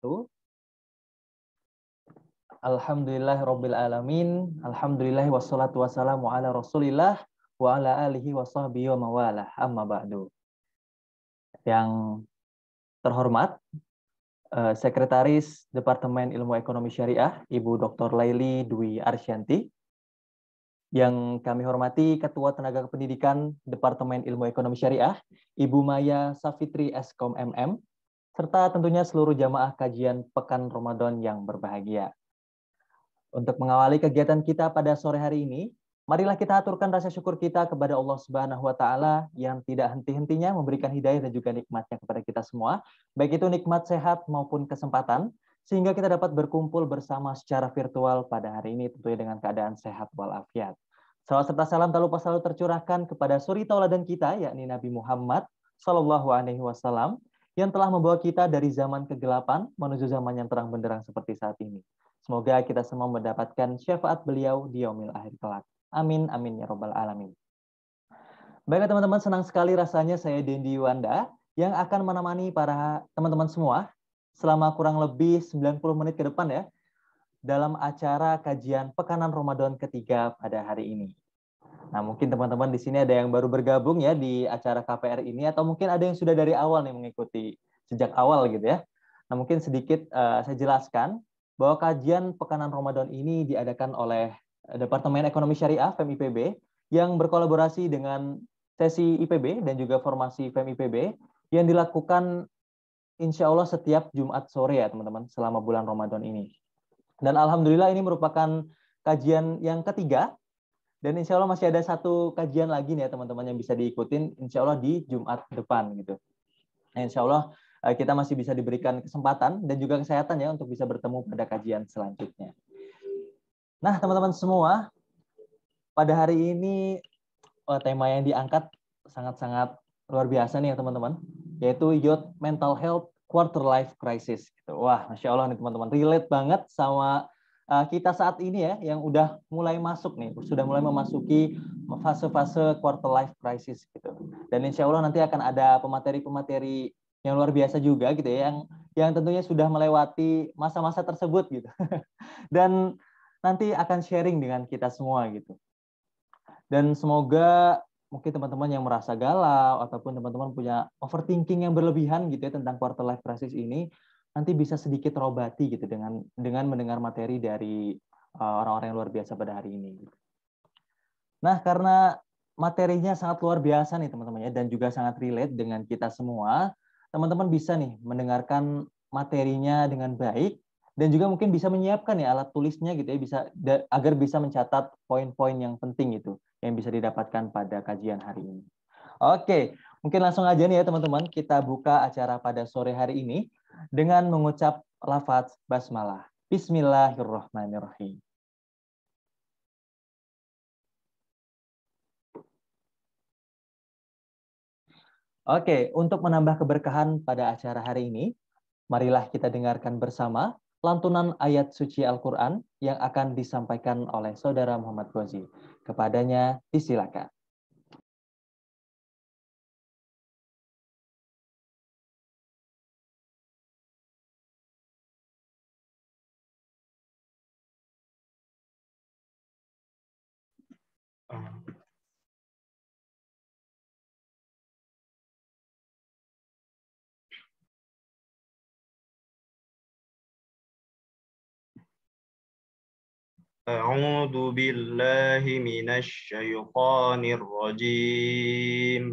satu. Alhamdulillah Rabbil Alamin. Alhamdulillah wassalatu wassalamu ala rasulillah wa ala alihi wa sahbihi wa mawalah. Amma ba'du. Yang terhormat, eh, Sekretaris Departemen Ilmu Ekonomi Syariah, Ibu Dr. Laili Dwi Arsyanti. Yang kami hormati Ketua Tenaga Pendidikan Departemen Ilmu Ekonomi Syariah, Ibu Maya Safitri Eskom MM serta tentunya seluruh jamaah kajian Pekan Ramadan yang berbahagia. Untuk mengawali kegiatan kita pada sore hari ini, marilah kita aturkan rasa syukur kita kepada Allah Subhanahu wa taala yang tidak henti-hentinya memberikan hidayah dan juga nikmatnya kepada kita semua, baik itu nikmat sehat maupun kesempatan sehingga kita dapat berkumpul bersama secara virtual pada hari ini tentunya dengan keadaan sehat walafiat. Salam serta salam tak lupa selalu tercurahkan kepada suri tauladan kita yakni Nabi Muhammad Shallallahu alaihi wasallam yang telah membawa kita dari zaman kegelapan menuju zaman yang terang benderang seperti saat ini. Semoga kita semua mendapatkan syafaat beliau di yaumil akhir kelak. Amin, amin ya robbal alamin. Baiklah teman-teman, senang sekali rasanya saya Dendi Wanda yang akan menemani para teman-teman semua selama kurang lebih 90 menit ke depan ya dalam acara kajian Pekanan Ramadan ketiga pada hari ini. Nah, mungkin teman-teman di sini ada yang baru bergabung ya di acara KPR ini atau mungkin ada yang sudah dari awal nih mengikuti sejak awal gitu ya. Nah, mungkin sedikit uh, saya jelaskan bahwa kajian Pekanan Ramadan ini diadakan oleh Departemen Ekonomi Syariah FEMIPB yang berkolaborasi dengan sesi IPB dan juga formasi FEMIPB yang dilakukan insya Allah setiap Jumat sore ya teman-teman selama bulan Ramadan ini. Dan Alhamdulillah ini merupakan kajian yang ketiga dan insya Allah masih ada satu kajian lagi nih ya teman-teman yang bisa diikutin insya Allah di Jumat depan gitu. Nah, insya Allah eh, kita masih bisa diberikan kesempatan dan juga kesehatan ya untuk bisa bertemu pada kajian selanjutnya. Nah teman-teman semua, pada hari ini eh, tema yang diangkat sangat-sangat luar biasa nih ya teman-teman, yaitu Youth Mental Health Quarter Life Crisis. Gitu. Wah, Masya Allah nih teman-teman, relate banget sama Eh, kita saat ini ya yang udah mulai masuk nih, sudah mulai memasuki fase-fase quarter life crisis gitu. Dan insya Allah nanti akan ada pemateri-pemateri yang luar biasa juga gitu ya, yang yang tentunya sudah melewati masa-masa tersebut gitu. Dan nanti akan sharing dengan kita semua gitu. Dan semoga mungkin teman-teman yang merasa galau ataupun teman-teman punya overthinking yang berlebihan gitu ya tentang quarter life crisis ini nanti bisa sedikit terobati gitu dengan dengan mendengar materi dari eh, orang-orang yang luar biasa pada hari ini. Gitu. Nah, karena materinya sangat luar biasa nih teman-teman ya dan juga sangat relate dengan kita semua, teman-teman bisa nih mendengarkan materinya dengan baik dan juga mungkin bisa menyiapkan ya alat tulisnya gitu ya bisa agar bisa mencatat poin-poin yang penting itu yang bisa didapatkan pada kajian hari ini. Oke, Mungkin langsung aja nih ya teman-teman, kita buka acara pada sore hari ini dengan mengucap lafaz basmalah. Bismillahirrahmanirrahim. Oke, untuk menambah keberkahan pada acara hari ini, marilah kita dengarkan bersama lantunan ayat suci Al-Quran yang akan disampaikan oleh Saudara Muhammad Ghazi. Kepadanya disilakan. أعوذ بالله من الشيطان الرجيم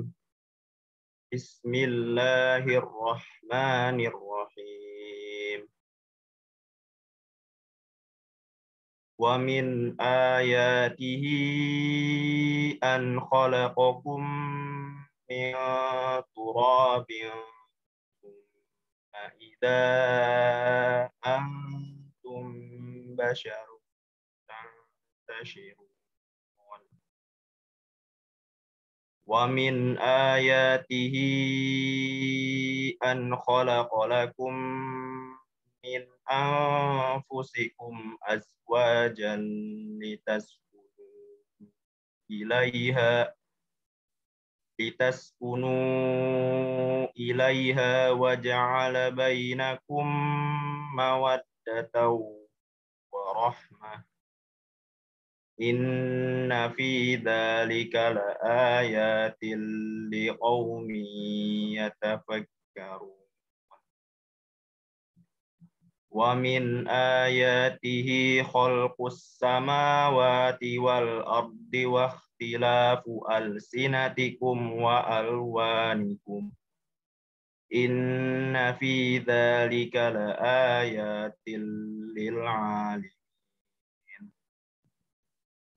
بسم الله الرحمن الرحيم ومن آياته أن خلقكم من تراب ثم إذا أنتم بشر تستبشرون ومن آياته أن خلق لكم من أنفسكم أزواجا لتسكنوا إليها لتسكنوا إليها وجعل بينكم مودة ورحمة Inna fi dhalika la ayatil li qawmi yatafakkaru. Wa min ayatihi khalqus samawati wal wa ikhtilafu alsinatikum wa alwanikum. Inna fi dhalika la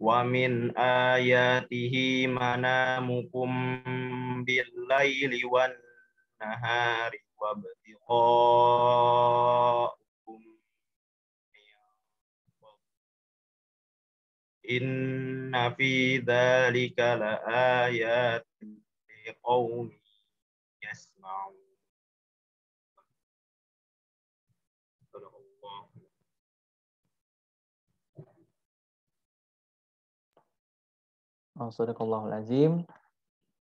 wa min ayatihi manamukum billaili wan nahari wa batiqakum inna fi dhalika la ayatin liqaumin yasma'un Sadaqallahul Azim.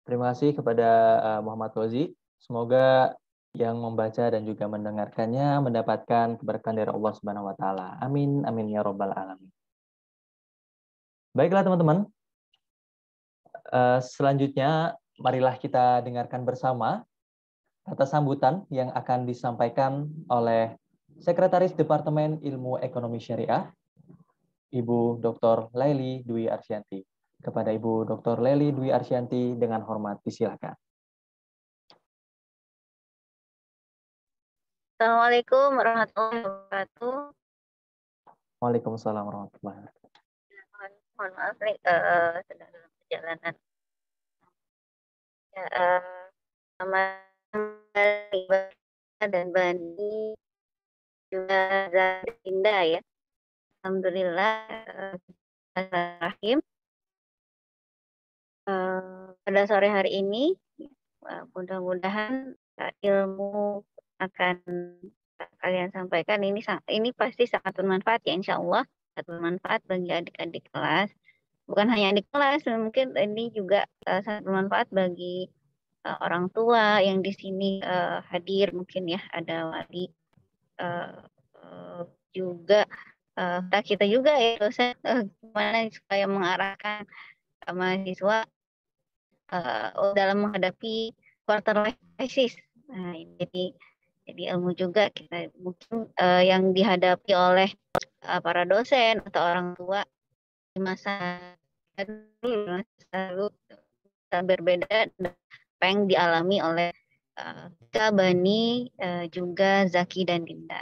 Terima kasih kepada eh, Muhammad Rozi. Semoga yang membaca dan juga mendengarkannya mendapatkan keberkahan dari Allah Subhanahu wa taala. Amin amin ya rabbal alamin. Baiklah teman-teman. Eh, selanjutnya marilah kita dengarkan bersama kata sambutan yang akan disampaikan oleh Sekretaris Departemen Ilmu Ekonomi Syariah Ibu Dr. Laili Dwi Arsyanti kepada Ibu Dr. Leli Dwi Arsyanti dengan hormat disilakan. Assalamualaikum warahmatullahi wabarakatuh. Waalaikumsalam warahmatullahi wabarakatuh. Mohon maaf nih uh, sedang dalam perjalanan. Ya, uh, dan Bani juga indah ya. Alhamdulillah, uh, Rahim. Eh, pada sore hari ini eh, mudah-mudahan eh, ilmu akan kalian sampaikan ini ini pasti sangat bermanfaat ya insya Allah sangat bermanfaat bagi adik-adik kelas bukan hanya di kelas mungkin ini juga uh, sangat bermanfaat bagi orang tua yang di sini hadir mungkin ya ada wali juga uh, kita juga ya dosen uh, gimana supaya mengarahkan mahasiswa uh, dalam menghadapi quarter life crisis. Nah, jadi jadi ilmu juga kita mungkin uh, yang dihadapi oleh uh, para dosen atau orang tua di masa dulu selalu berbeda yang dialami oleh uh, Kabani uh, juga Zaki dan Dinda.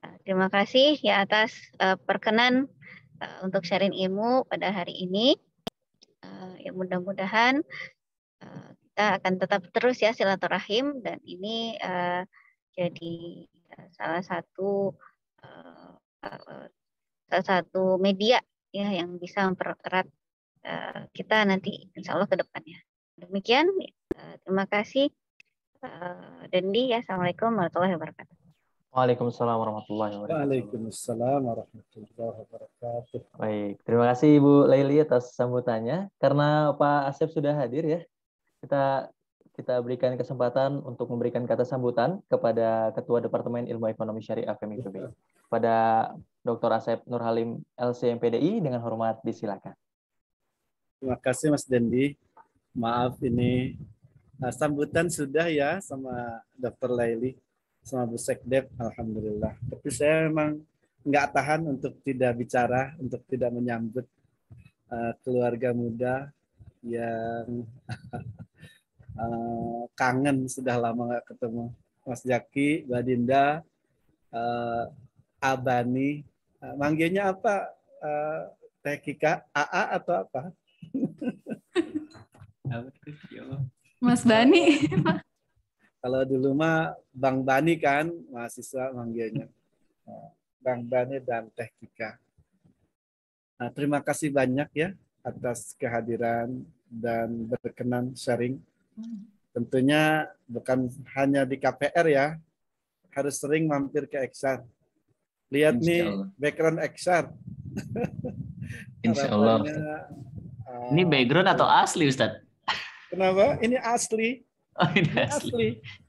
Uh, terima kasih ya atas uh, perkenan uh, untuk sharing ilmu pada hari ini uh, ya mudah-mudahan uh, kita akan tetap terus ya silaturahim dan ini uh, jadi salah satu uh, salah satu media ya yang bisa mempererat uh, kita nanti insya Allah ke depannya. Demikian, uh, terima kasih. Uh, Dendi ya, Assalamualaikum warahmatullahi wabarakatuh. Waalaikumsalam warahmatullahi wabarakatuh. Waalaikumsalam warahmatullahi wabarakatuh. Baik, terima kasih Ibu Laili atas sambutannya. Karena Pak Asep sudah hadir ya, kita kita berikan kesempatan untuk memberikan kata sambutan kepada Ketua Departemen Ilmu Ekonomi Syariah FMIPB. Iya. Pada Dr. Asep Nurhalim LCMPDI dengan hormat disilakan. Terima kasih Mas Dendi. Maaf ini eh, sambutan sudah ya sama Dr. Laili sama Bu Sekdep, Alhamdulillah. Tapi saya memang nggak tahan untuk tidak bicara, untuk tidak menyambut uh, keluarga muda yang uh, kangen sudah lama nggak ketemu. Mas Jaki, Mbak Dinda, uh, Abani, uh, manggilnya apa? Uh, Teh Kika, AA atau apa? Mas Bani. Kalau dulu mah Bang Bani kan mahasiswa manggilnya. Nah, Bang Bani dan Teh Kika. Nah, terima kasih banyak ya atas kehadiran dan berkenan sharing. Tentunya bukan hanya di KPR ya, harus sering mampir ke Eksar. Lihat Insya nih Allah. background Eksar. Insya Ini background ah, atau asli Ustadz? Kenapa? Ini asli. Oh, ini iya, asli.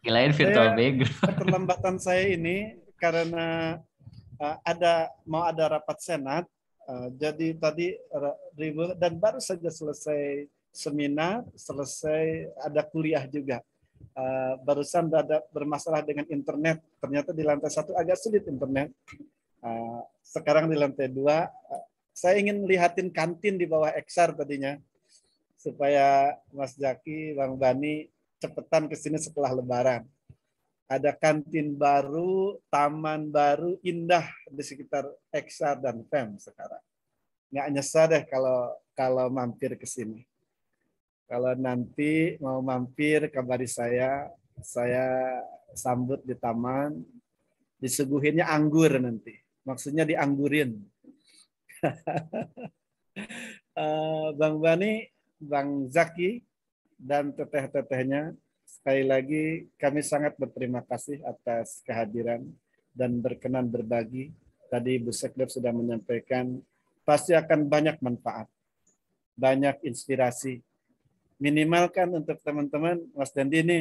asli. virtual saya, background. Keterlambatan saya ini karena uh, ada mau ada rapat senat. Uh, jadi tadi ribut dan baru saja selesai seminar, selesai ada kuliah juga. Uh, barusan ada bermasalah dengan internet. Ternyata di lantai satu agak sulit internet. Uh, sekarang di lantai dua, uh, saya ingin lihatin kantin di bawah eksar tadinya supaya Mas Jaki, Bang Bani cepetan ke sini setelah lebaran. Ada kantin baru, taman baru, indah di sekitar Eksar dan Fem sekarang. Nggak nyesah deh kalau kalau mampir ke sini. Kalau nanti mau mampir kabari saya, saya sambut di taman. Disuguhinnya anggur nanti. Maksudnya dianggurin. Eh, Bang Bani, Bang Zaki, dan teteh-tetehnya. Sekali lagi kami sangat berterima kasih atas kehadiran dan berkenan berbagi. Tadi Bu Sekdep sudah menyampaikan pasti akan banyak manfaat, banyak inspirasi. Minimal kan untuk teman-teman Mas Dendi ini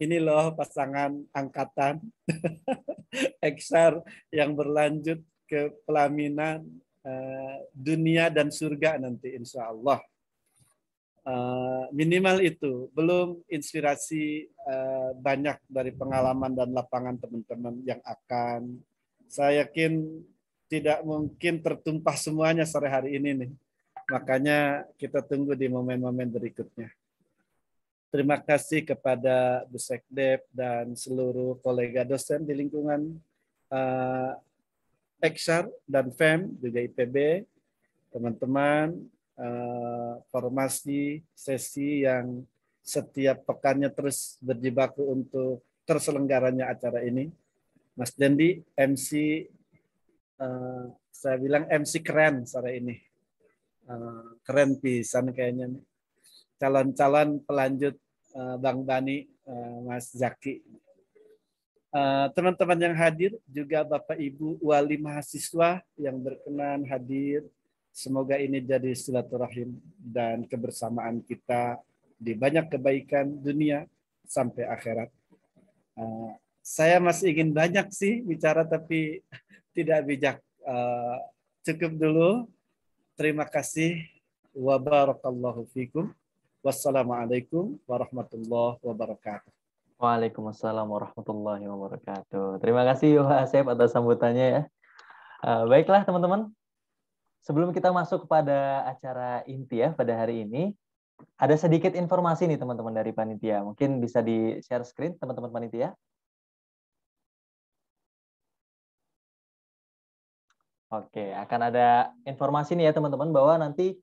ini loh pasangan angkatan Eksar yang berlanjut ke pelaminan eh, dunia dan surga nanti insya Allah. Eh, minimal itu belum inspirasi eh, banyak dari pengalaman dan lapangan teman-teman yang akan saya yakin tidak mungkin tertumpah semuanya sore hari ini nih. Makanya kita tunggu di momen-momen berikutnya. Terima kasih kepada Bu Sekdep dan seluruh kolega dosen di lingkungan uh, eh, Eksar dan FEM juga IPB, teman-teman Eh, formasi sesi yang setiap pekannya terus berjibaku untuk terselenggaranya acara ini. Mas Dendi, MC, eh, saya bilang MC keren sore ini. Uh, keren pisan kayaknya Calon-calon pelanjut Bang Bani, Mas Zaki. teman-teman yang hadir, juga Bapak Ibu wali mahasiswa yang berkenan hadir, Semoga ini jadi silaturahim dan kebersamaan kita di banyak kebaikan dunia sampai akhirat. Uh, saya masih ingin banyak sih bicara tapi tidak bijak. Uh, cukup dulu. Terima kasih. Wabarakallahu fikum. Wassalamualaikum warahmatullahi wabarakatuh. Waalaikumsalam warahmatullahi wabarakatuh. Terima kasih Pak atas sambutannya ya. Uh, baiklah teman-teman, sebelum kita masuk kepada acara inti ya pada hari ini, ada sedikit informasi nih teman-teman dari panitia. Mungkin bisa di share screen teman-teman panitia. Oke, akan ada informasi nih ya teman-teman bahwa nanti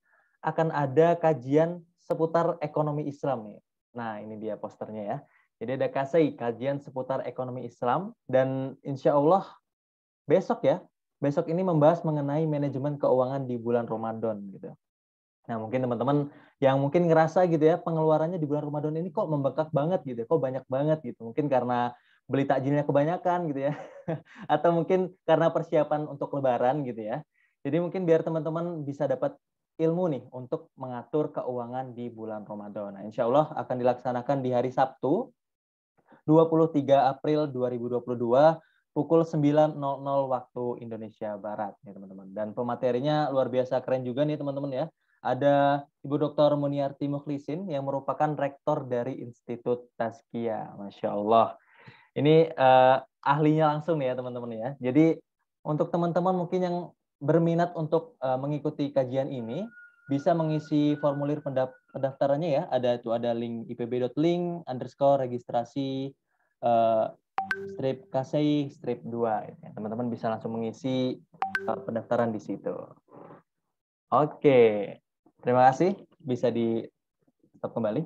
akan ada kajian seputar ekonomi Islam nih. Nah, ini dia posternya ya. Jadi ada KSEI, kajian seputar ekonomi Islam dan insya Allah besok ya besok ini membahas mengenai manajemen keuangan di bulan Ramadan gitu. Nah, mungkin teman-teman yang mungkin ngerasa gitu ya, pengeluarannya di bulan Ramadan ini kok membengkak banget gitu ya, kok banyak banget gitu. Mungkin karena beli takjilnya kebanyakan gitu ya. Atau mungkin karena persiapan untuk lebaran gitu ya. Jadi mungkin biar teman-teman bisa dapat ilmu nih untuk mengatur keuangan di bulan Ramadan. Nah, insya Allah akan dilaksanakan di hari Sabtu 23 April 2022 pukul 9.00 waktu Indonesia Barat ya teman-teman. Dan pematerinya luar biasa keren juga nih teman-teman ya. Ada Ibu Dr. Muniarti Mukhlisin yang merupakan rektor dari Institut Taskia. Masya Allah. Ini uh, ahlinya langsung nih ya teman-teman ya. Jadi untuk teman-teman mungkin yang berminat untuk uh, mengikuti kajian ini bisa mengisi formulir pendaftarannya ya. Ada itu ada link ipb.link underscore registrasi eh, strip kasei strip 2 gitu ya. teman-teman bisa langsung mengisi eh, pendaftaran di situ oke terima kasih bisa di stop kembali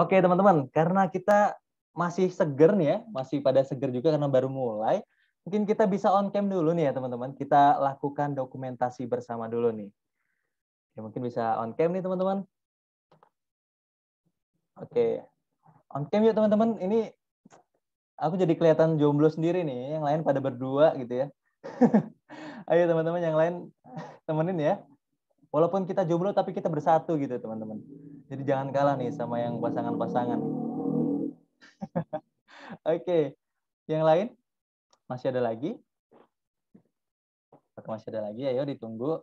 oke teman-teman karena kita masih seger nih ya masih pada seger juga karena baru mulai mungkin kita bisa on cam dulu nih ya teman-teman. Kita lakukan dokumentasi bersama dulu nih. Ya, mungkin bisa on cam nih teman-teman. Oke, on cam ya teman-teman. Ini aku jadi kelihatan jomblo sendiri nih, yang lain pada berdua gitu ya. Ayo teman-teman yang lain temenin ya. Walaupun kita jomblo tapi kita bersatu gitu teman-teman. Jadi jangan kalah nih sama yang pasangan-pasangan. Oke, okay. yang lain masih ada lagi? Apakah masih ada lagi? Ayo ditunggu.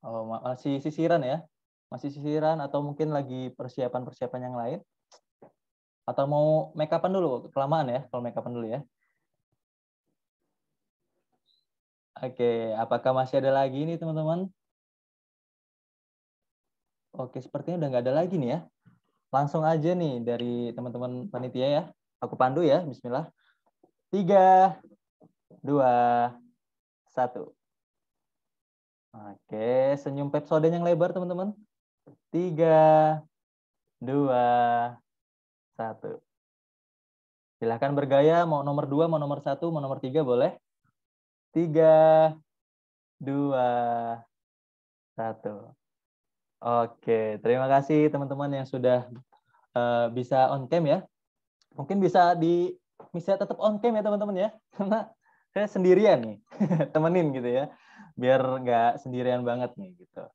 Oh, masih sisiran ya? Masih sisiran atau mungkin lagi persiapan-persiapan yang lain? Atau mau make upan dulu? Kelamaan ya kalau make upan dulu ya. Oke, apakah masih ada lagi nih teman-teman? Oke, sepertinya udah nggak ada lagi nih ya. Langsung aja nih dari teman-teman panitia ya. Aku pandu ya, bismillah. Tiga, dua, satu. Oke, senyum pepsoden yang lebar teman-teman. Tiga, dua, satu. Silahkan bergaya, mau nomor dua, mau nomor satu, mau nomor tiga, boleh. Tiga, dua, satu. Oke, terima kasih teman-teman yang sudah uh, bisa on cam ya. Mungkin bisa di bisa tetap on cam ya teman-teman ya, karena saya sendirian nih, temenin gitu ya, biar nggak sendirian banget nih gitu.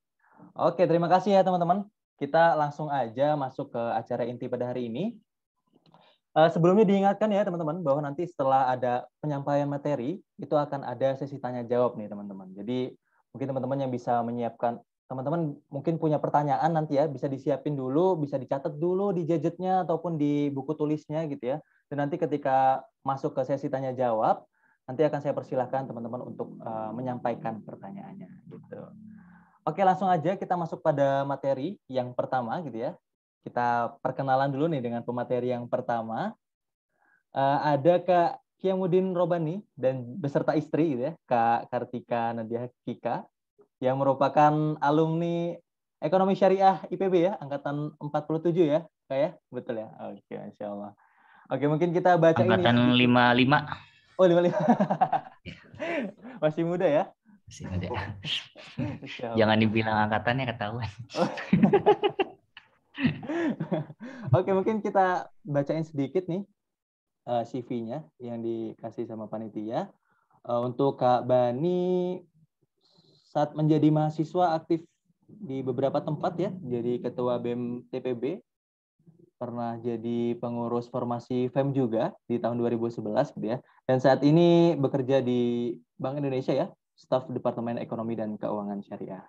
Oke, terima kasih ya teman-teman. Kita langsung aja masuk ke acara inti pada hari ini Eh, sebelumnya diingatkan ya teman-teman bahwa nanti setelah ada penyampaian materi itu akan ada sesi tanya jawab nih teman-teman. Jadi mungkin teman-teman yang bisa menyiapkan teman-teman mungkin punya pertanyaan nanti ya bisa disiapin dulu, bisa dicatat dulu di gadgetnya ataupun di buku tulisnya gitu ya. Dan nanti ketika masuk ke sesi tanya jawab nanti akan saya persilahkan teman-teman untuk uh, menyampaikan pertanyaannya gitu. Oke langsung aja kita masuk pada materi yang pertama gitu ya. Kita perkenalan dulu nih dengan pemateri yang pertama. Uh, ada Kak Kiamudin Robani dan beserta istri gitu ya, Kak Kartika Nadia Kika yang merupakan alumni Ekonomi Syariah IPB ya, angkatan 47 ya, Kak ya? Betul ya? Oke, Masya Allah. Oke, mungkin kita baca angkatan ini. Angkatan 55. Oh, 55. Masih muda ya? Masih muda. Jangan dibilang angkatannya ketahuan. Oh. Oke, mungkin kita bacain sedikit nih uh, eh, CV-nya yang dikasih sama panitia. Uh, untuk Kak Bani saat menjadi mahasiswa aktif di beberapa tempat ya, jadi ketua BEM TPB, pernah jadi pengurus formasi FEM juga di tahun 2011 gitu ya. Dan saat ini bekerja di Bank Indonesia ya, staf Departemen Ekonomi dan Keuangan Syariah.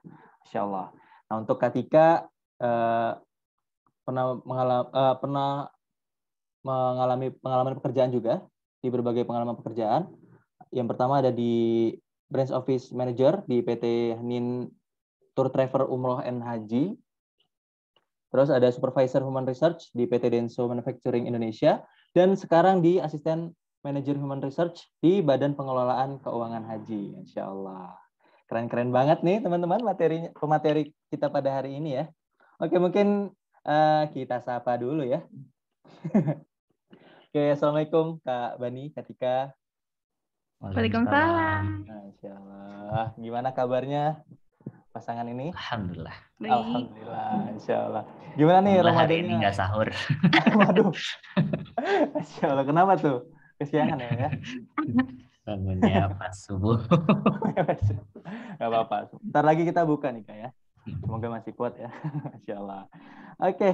Insya Allah. Nah, untuk Katika eh, pernah mengalami uh, pernah mengalami pengalaman pekerjaan juga di berbagai pengalaman pekerjaan. Yang pertama ada di branch office manager di PT Nin Tour Travel Umroh and Haji. Terus ada supervisor human research di PT Denso Manufacturing Indonesia dan sekarang di asisten manager human research di Badan Pengelolaan Keuangan Haji. Insya Allah. Keren-keren banget nih teman-teman materi pemateri kita pada hari ini ya. Oke, mungkin Uh, kita sapa dulu ya. Oke, assalamualaikum Kak Bani, Kak Tika. Waalaikumsalam. Insyaallah. Gimana kabarnya pasangan ini? Alhamdulillah. Alhamdulillah, insyaallah. Gimana nih Alhamdulillah ini nggak sahur. Waduh. Insyaallah. kenapa tuh? Kesiangan ya? ya? Bangunnya pas subuh. gak apa-apa. Ntar lagi kita buka nih Kak ya. Semoga masih kuat ya. Insya Allah. Oke, okay.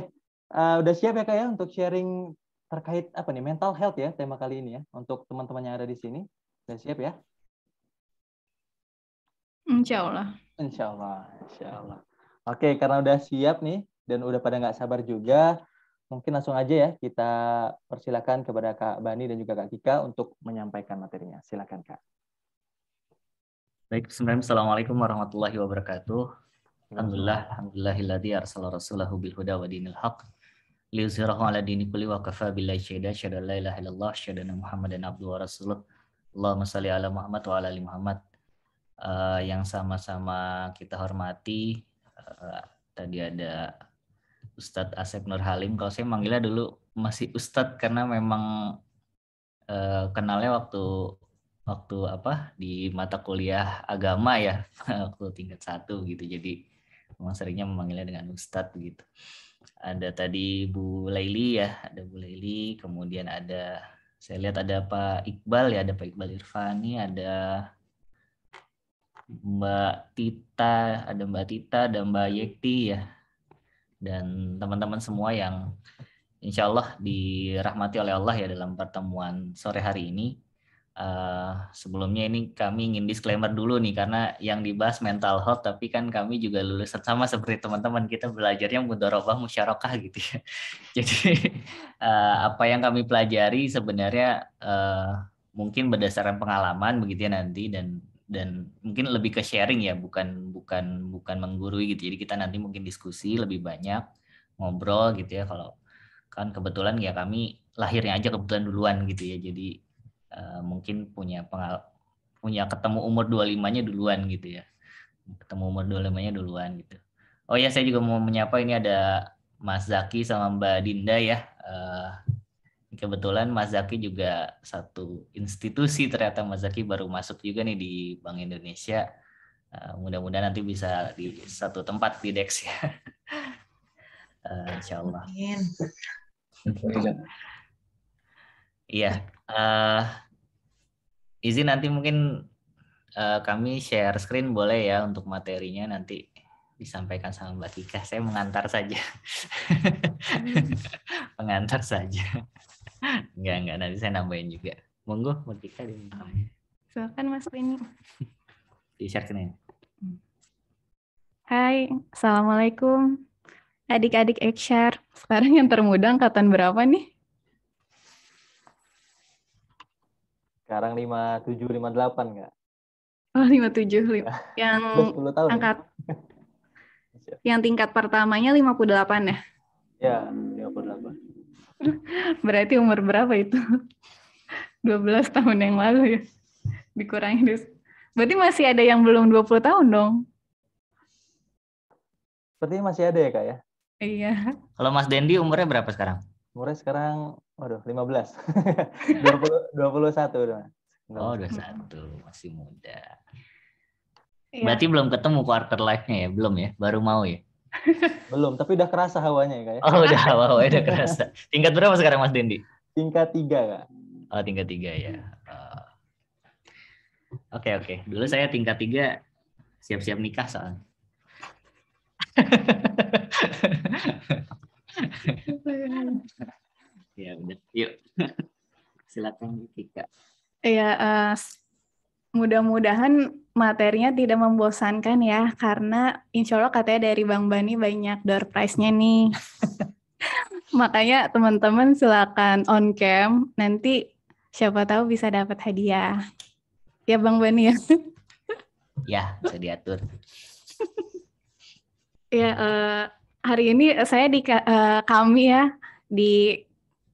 uh, eh, udah siap ya kak ya untuk sharing terkait apa nih mental health ya tema kali ini ya untuk teman-teman yang ada di sini. Udah siap ya? Insya Allah. Insya Allah. Insya Allah. Oke, okay, karena udah siap nih dan udah pada nggak sabar juga, mungkin langsung aja ya kita persilakan kepada Kak Bani dan juga Kak Kika untuk menyampaikan materinya. Silakan Kak. Baik, Assalamualaikum warahmatullahi wabarakatuh. Alhamdulillah, alhamdulillahilladzi arsala rasulahu bil huda wa dinil haq liyuzhirahu ala dini kulli wa kafa billahi syahida syada la ilaha illallah syada Muhammadan abduhu wa rasuluh. Allahumma shalli ala Muhammad wa ala ali Muhammad. Uh, yang sama-sama kita hormati uh, tadi ada Ustadz Asep Nur Halim. Kalau saya manggilnya dulu masih Ustadz karena memang uh, kenalnya waktu waktu apa di mata kuliah agama ya waktu tingkat satu gitu. Jadi memang seringnya memanggilnya dengan Ustadz gitu Ada tadi Bu Laili ya, ada Bu Laili, kemudian ada saya lihat ada Pak Iqbal ya, ada Pak Iqbal Irfani, ada Mbak Tita, ada Mbak Tita, ada Mbak Yekti ya, dan teman-teman semua yang insya Allah dirahmati oleh Allah ya dalam pertemuan sore hari ini Uh, sebelumnya ini kami ingin disclaimer dulu nih karena yang dibahas mental health tapi kan kami juga lulusan sama seperti teman-teman kita belajarnya mudorobah musyarakah gitu ya. Jadi uh, apa yang kami pelajari sebenarnya uh, mungkin berdasarkan pengalaman begitu ya nanti dan dan mungkin lebih ke sharing ya bukan bukan bukan menggurui gitu. Jadi kita nanti mungkin diskusi lebih banyak ngobrol gitu ya kalau kan kebetulan ya kami lahirnya aja kebetulan duluan gitu ya. Jadi Eh, mungkin punya pengal punya ketemu umur 25-nya duluan gitu ya. Ketemu umur 25-nya duluan gitu. Oh ya, saya juga mau menyapa ini ada Mas Zaki sama Mbak Dinda ya. Eh, kebetulan Mas Zaki juga satu institusi ternyata Mas Zaki baru masuk juga nih di Bank Indonesia. Eh, mudah-mudahan nanti bisa di satu tempat di Dex ya. uh, insya Allah. Iya. Uh, izin nanti mungkin uh, kami share screen boleh ya untuk materinya nanti disampaikan sama Mbak Tika. Saya mengantar saja. Hmm. mengantar saja. Enggak, enggak. Nanti saya nambahin juga. Monggo, Mbak Tika. Silakan Mas Rini. Di share screen. Hai, Assalamualaikum. Adik-adik Ekshar, sekarang yang termuda angkatan berapa nih? Sekarang lima tujuh 57, delapan enggak? Oh, 57. lima iya. yang tahun ya? angkat. Ya? yang tingkat pertamanya lima puluh delapan ya? Ya, delapan Berarti umur berapa itu? dua belas tahun yang lalu ya? dikurangin Dus. Berarti masih ada yang belum dua puluh tahun dong? Sepertinya masih ada ya, Kak ya? Iya. Kalau Mas Dendi umurnya berapa sekarang? Umurnya sekarang Waduh, 15. 20, 21 dong. Oh, 21. Masih muda. Iya. Berarti belum ketemu quarter life-nya ya? Belum ya? Baru mau ya? belum, tapi udah kerasa hawanya ya, Kak. Ya. Oh, udah hawa, hawa udah kerasa. Tingkat berapa sekarang Mas Dendi? Tingkat 3, Kak. Oh, tingkat 3 ya. Oh. Oke, uh, oke. Okay, okay. Dulu saya tingkat 3 siap-siap nikah soalnya. Ya udah, yuk. Silakan Tika. Iya, uh, mudah-mudahan materinya tidak membosankan ya, karena insya Allah katanya dari Bang Bani banyak door prize-nya nih. Makanya teman-teman silakan on cam, nanti siapa tahu bisa dapat hadiah. Ya Bang Bani ya. ya, bisa diatur. ya, uh, hari ini saya di uh, kami ya di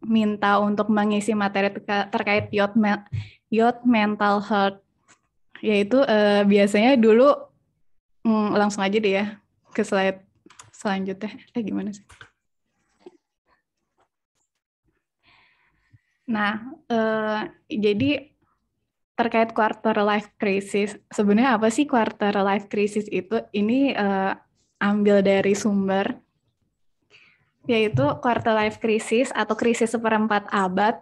minta untuk mengisi materi terkait youth, me youth mental health yaitu eh, biasanya dulu hmm, langsung aja deh ya ke slide selanjutnya eh gimana sih nah eh, jadi terkait quarter life crisis sebenarnya apa sih quarter life crisis itu ini eh, ambil dari sumber yaitu quarter life crisis atau krisis seperempat abad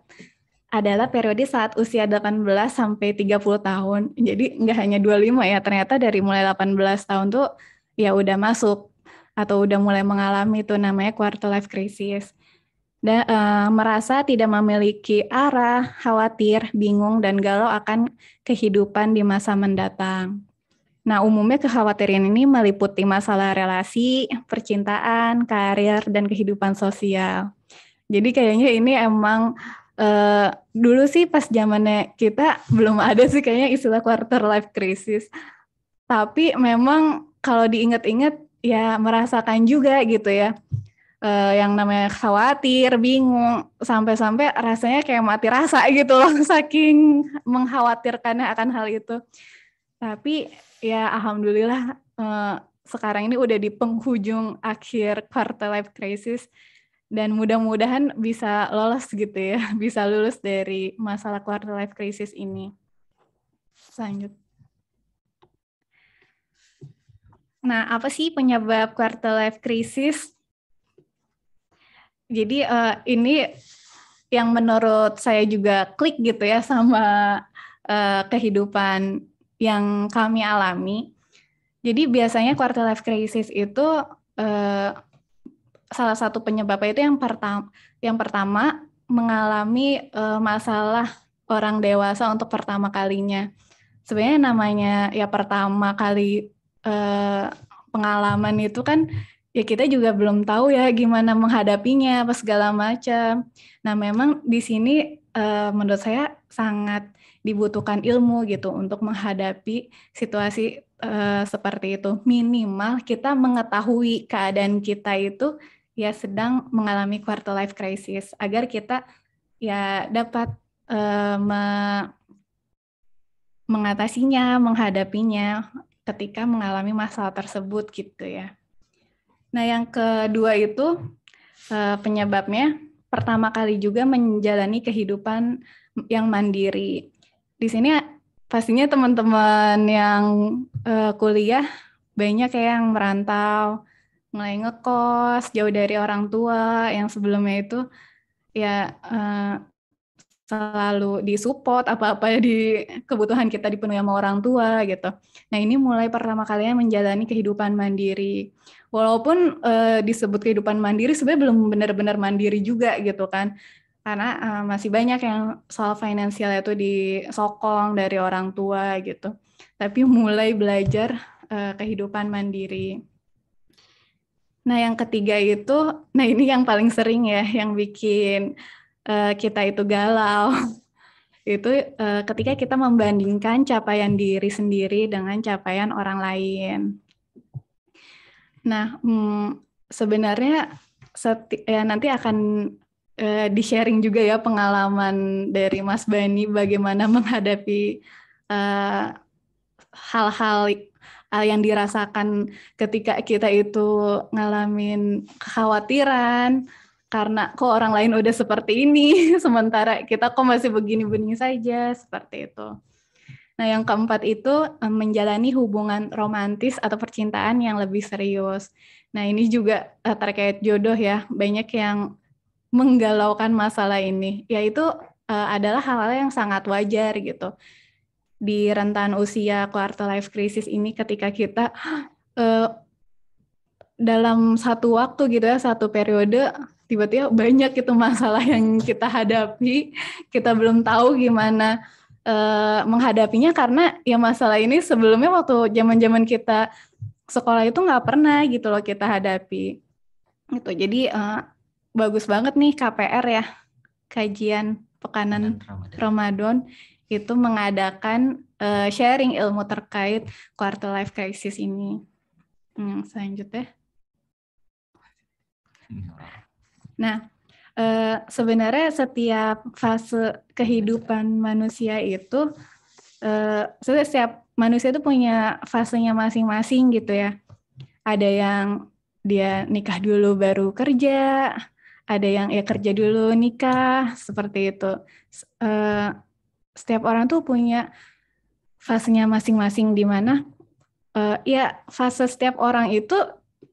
adalah periode saat usia 18 sampai 30 tahun. Jadi nggak hanya 25 ya, ternyata dari mulai 18 tahun tuh ya udah masuk atau udah mulai mengalami itu namanya quarter life crisis. Dan, e, eh, merasa tidak memiliki arah, khawatir, bingung, dan galau akan kehidupan di masa mendatang. Nah, umumnya kekhawatiran ini meliputi masalah relasi, percintaan, karir, dan kehidupan sosial. Jadi kayaknya ini emang uh, dulu sih pas zamannya kita belum ada sih kayaknya istilah quarter life crisis. Tapi memang kalau diingat-ingat ya merasakan juga gitu ya. Uh, yang namanya khawatir, bingung, sampai-sampai rasanya kayak mati rasa gitu loh, saking mengkhawatirkannya akan hal itu. Tapi Ya, alhamdulillah uh, sekarang ini udah di penghujung akhir quarter life crisis dan mudah-mudahan bisa lolos gitu ya, bisa lulus dari masalah quarter life crisis ini. Lanjut. Nah, apa sih penyebab quarter life crisis? Jadi uh, ini yang menurut saya juga klik gitu ya sama uh, kehidupan yang kami alami. Jadi biasanya quarter life crisis itu eh, salah satu penyebabnya itu yang pertama yang pertama mengalami eh, masalah orang dewasa untuk pertama kalinya. Sebenarnya namanya ya pertama kali eh, pengalaman itu kan ya kita juga belum tahu ya gimana menghadapinya apa segala macam. Nah memang di sini eh, menurut saya sangat dibutuhkan ilmu gitu untuk menghadapi situasi uh, seperti itu. Minimal kita mengetahui keadaan kita itu ya sedang mengalami quarter life crisis agar kita ya dapat uh, me mengatasinya, menghadapinya ketika mengalami masalah tersebut gitu ya. Nah, yang kedua itu uh, penyebabnya pertama kali juga menjalani kehidupan yang mandiri di sini pastinya teman-teman yang uh, kuliah banyak kayak yang merantau, mulai ngekos, jauh dari orang tua yang sebelumnya itu ya uh, selalu disupport apa-apa di kebutuhan kita dipenuhi sama orang tua gitu. Nah ini mulai pertama kalinya menjalani kehidupan mandiri. Walaupun uh, disebut kehidupan mandiri sebenarnya belum benar-benar mandiri juga gitu kan karena uh, masih banyak yang soal finansial itu disokong dari orang tua gitu. Tapi mulai belajar uh, kehidupan mandiri. Nah, yang ketiga itu, nah ini yang paling sering ya, yang bikin uh, kita itu galau. itu uh, ketika kita membandingkan capaian diri sendiri dengan capaian orang lain. Nah, hmm, sebenarnya seti ya nanti akan uh, eh, di sharing juga ya pengalaman dari Mas Bani bagaimana menghadapi eh, hal-hal uh, yang dirasakan ketika kita itu ngalamin kekhawatiran karena kok orang lain udah seperti ini sementara kita kok masih begini-begini saja seperti itu. Nah, yang keempat itu eh, menjalani hubungan romantis atau percintaan yang lebih serius. Nah, ini juga terkait jodoh ya. Banyak yang menggalaukan masalah ini, yaitu uh, adalah hal-hal yang sangat wajar gitu. Di rentan usia quarter life crisis ini ketika kita uh, dalam satu waktu gitu ya, satu periode tiba-tiba banyak itu masalah yang kita hadapi, kita belum tahu gimana uh, menghadapinya karena ya masalah ini sebelumnya waktu zaman-zaman kita sekolah itu nggak pernah gitu loh kita hadapi gitu jadi uh, bagus banget nih KPR ya kajian pekanan Ramadan. Ramadan itu mengadakan uh, sharing ilmu terkait quarter life crisis ini. Hmm, selanjutnya. Nah, uh, sebenarnya setiap fase kehidupan manusia itu uh, setiap manusia itu punya fasenya masing-masing gitu ya. Ada yang dia nikah dulu baru kerja, ada yang ya kerja dulu nikah seperti itu uh, setiap orang tuh punya fasenya masing-masing di mana uh, ya fase setiap orang itu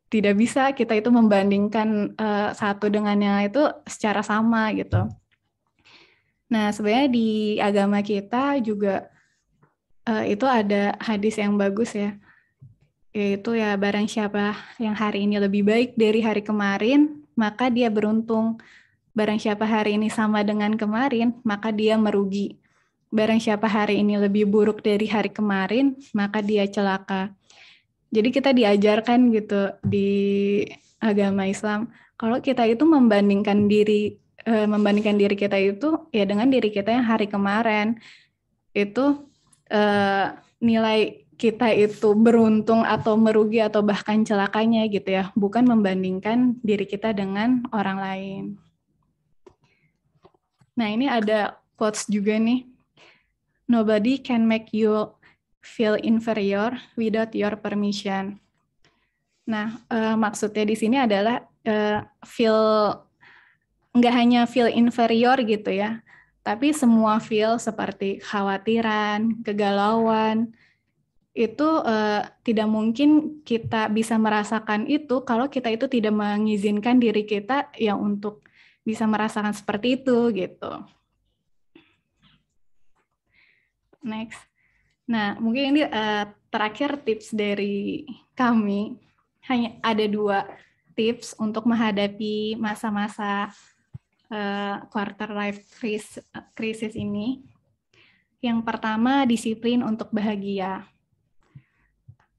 tidak bisa kita itu membandingkan uh, satu dengan yang itu secara sama gitu. Nah sebenarnya di agama kita juga uh, itu ada hadis yang bagus ya, yaitu ya barang siapa yang hari ini lebih baik dari hari kemarin maka dia beruntung. Barang siapa hari ini sama dengan kemarin, maka dia merugi. Barang siapa hari ini lebih buruk dari hari kemarin, maka dia celaka. Jadi kita diajarkan gitu di agama Islam, kalau kita itu membandingkan diri eh, membandingkan diri kita itu ya dengan diri kita yang hari kemarin itu eh, nilai kita itu beruntung atau merugi atau bahkan celakanya gitu ya, bukan membandingkan diri kita dengan orang lain. Nah, ini ada quotes juga nih. Nobody can make you feel inferior without your permission. Nah, uh, maksudnya di sini adalah uh, feel nggak hanya feel inferior gitu ya, tapi semua feel seperti khawatiran, kegalauan, itu uh, tidak mungkin kita bisa merasakan itu kalau kita itu tidak mengizinkan diri kita ya untuk bisa merasakan seperti itu gitu. Next. Nah, mungkin ini uh, terakhir tips dari kami. Hanya ada dua tips untuk menghadapi masa-masa uh, quarter life crisis, crisis ini. Yang pertama, disiplin untuk bahagia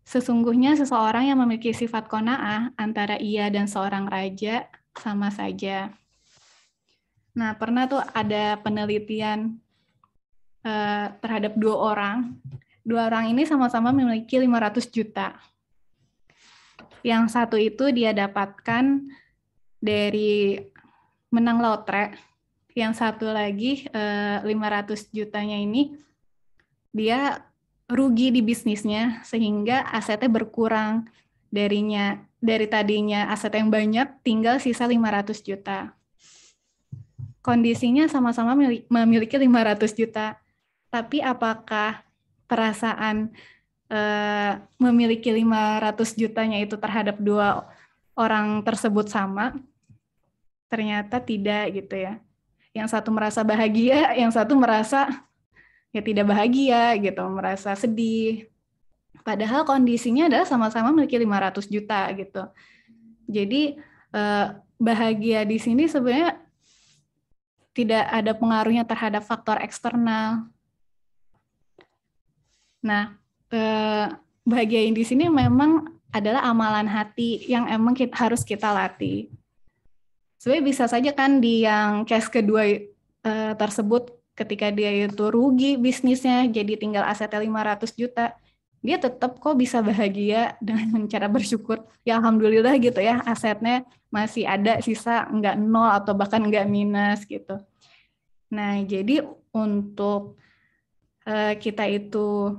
Sesungguhnya seseorang yang memiliki sifat kona'ah antara ia dan seorang raja sama saja. Nah, pernah tuh ada penelitian uh, terhadap dua orang. Dua orang ini sama-sama memiliki 500 juta. Yang satu itu dia dapatkan dari menang lotre. Yang satu lagi eh, 500 jutanya ini dia rugi di bisnisnya sehingga asetnya berkurang darinya dari tadinya aset yang banyak tinggal sisa 500 juta. Kondisinya sama-sama memiliki 500 juta. Tapi apakah perasaan eh, memiliki 500 jutanya itu terhadap dua orang tersebut sama? Ternyata tidak gitu ya. Yang satu merasa bahagia, yang satu merasa ya tidak bahagia gitu, merasa sedih. Padahal kondisinya adalah sama-sama memiliki 500 juta gitu. Jadi eh, bahagia di sini sebenarnya tidak ada pengaruhnya terhadap faktor eksternal. Nah, eh, bahagia di sini memang adalah amalan hati yang emang kita, harus kita latih. Sebenarnya bisa saja kan di yang case kedua eh, tersebut ketika dia itu rugi bisnisnya jadi tinggal asetnya 500 juta dia tetap kok bisa bahagia dengan cara bersyukur ya alhamdulillah gitu ya asetnya masih ada sisa nggak nol atau bahkan nggak minus gitu nah jadi untuk uh, kita itu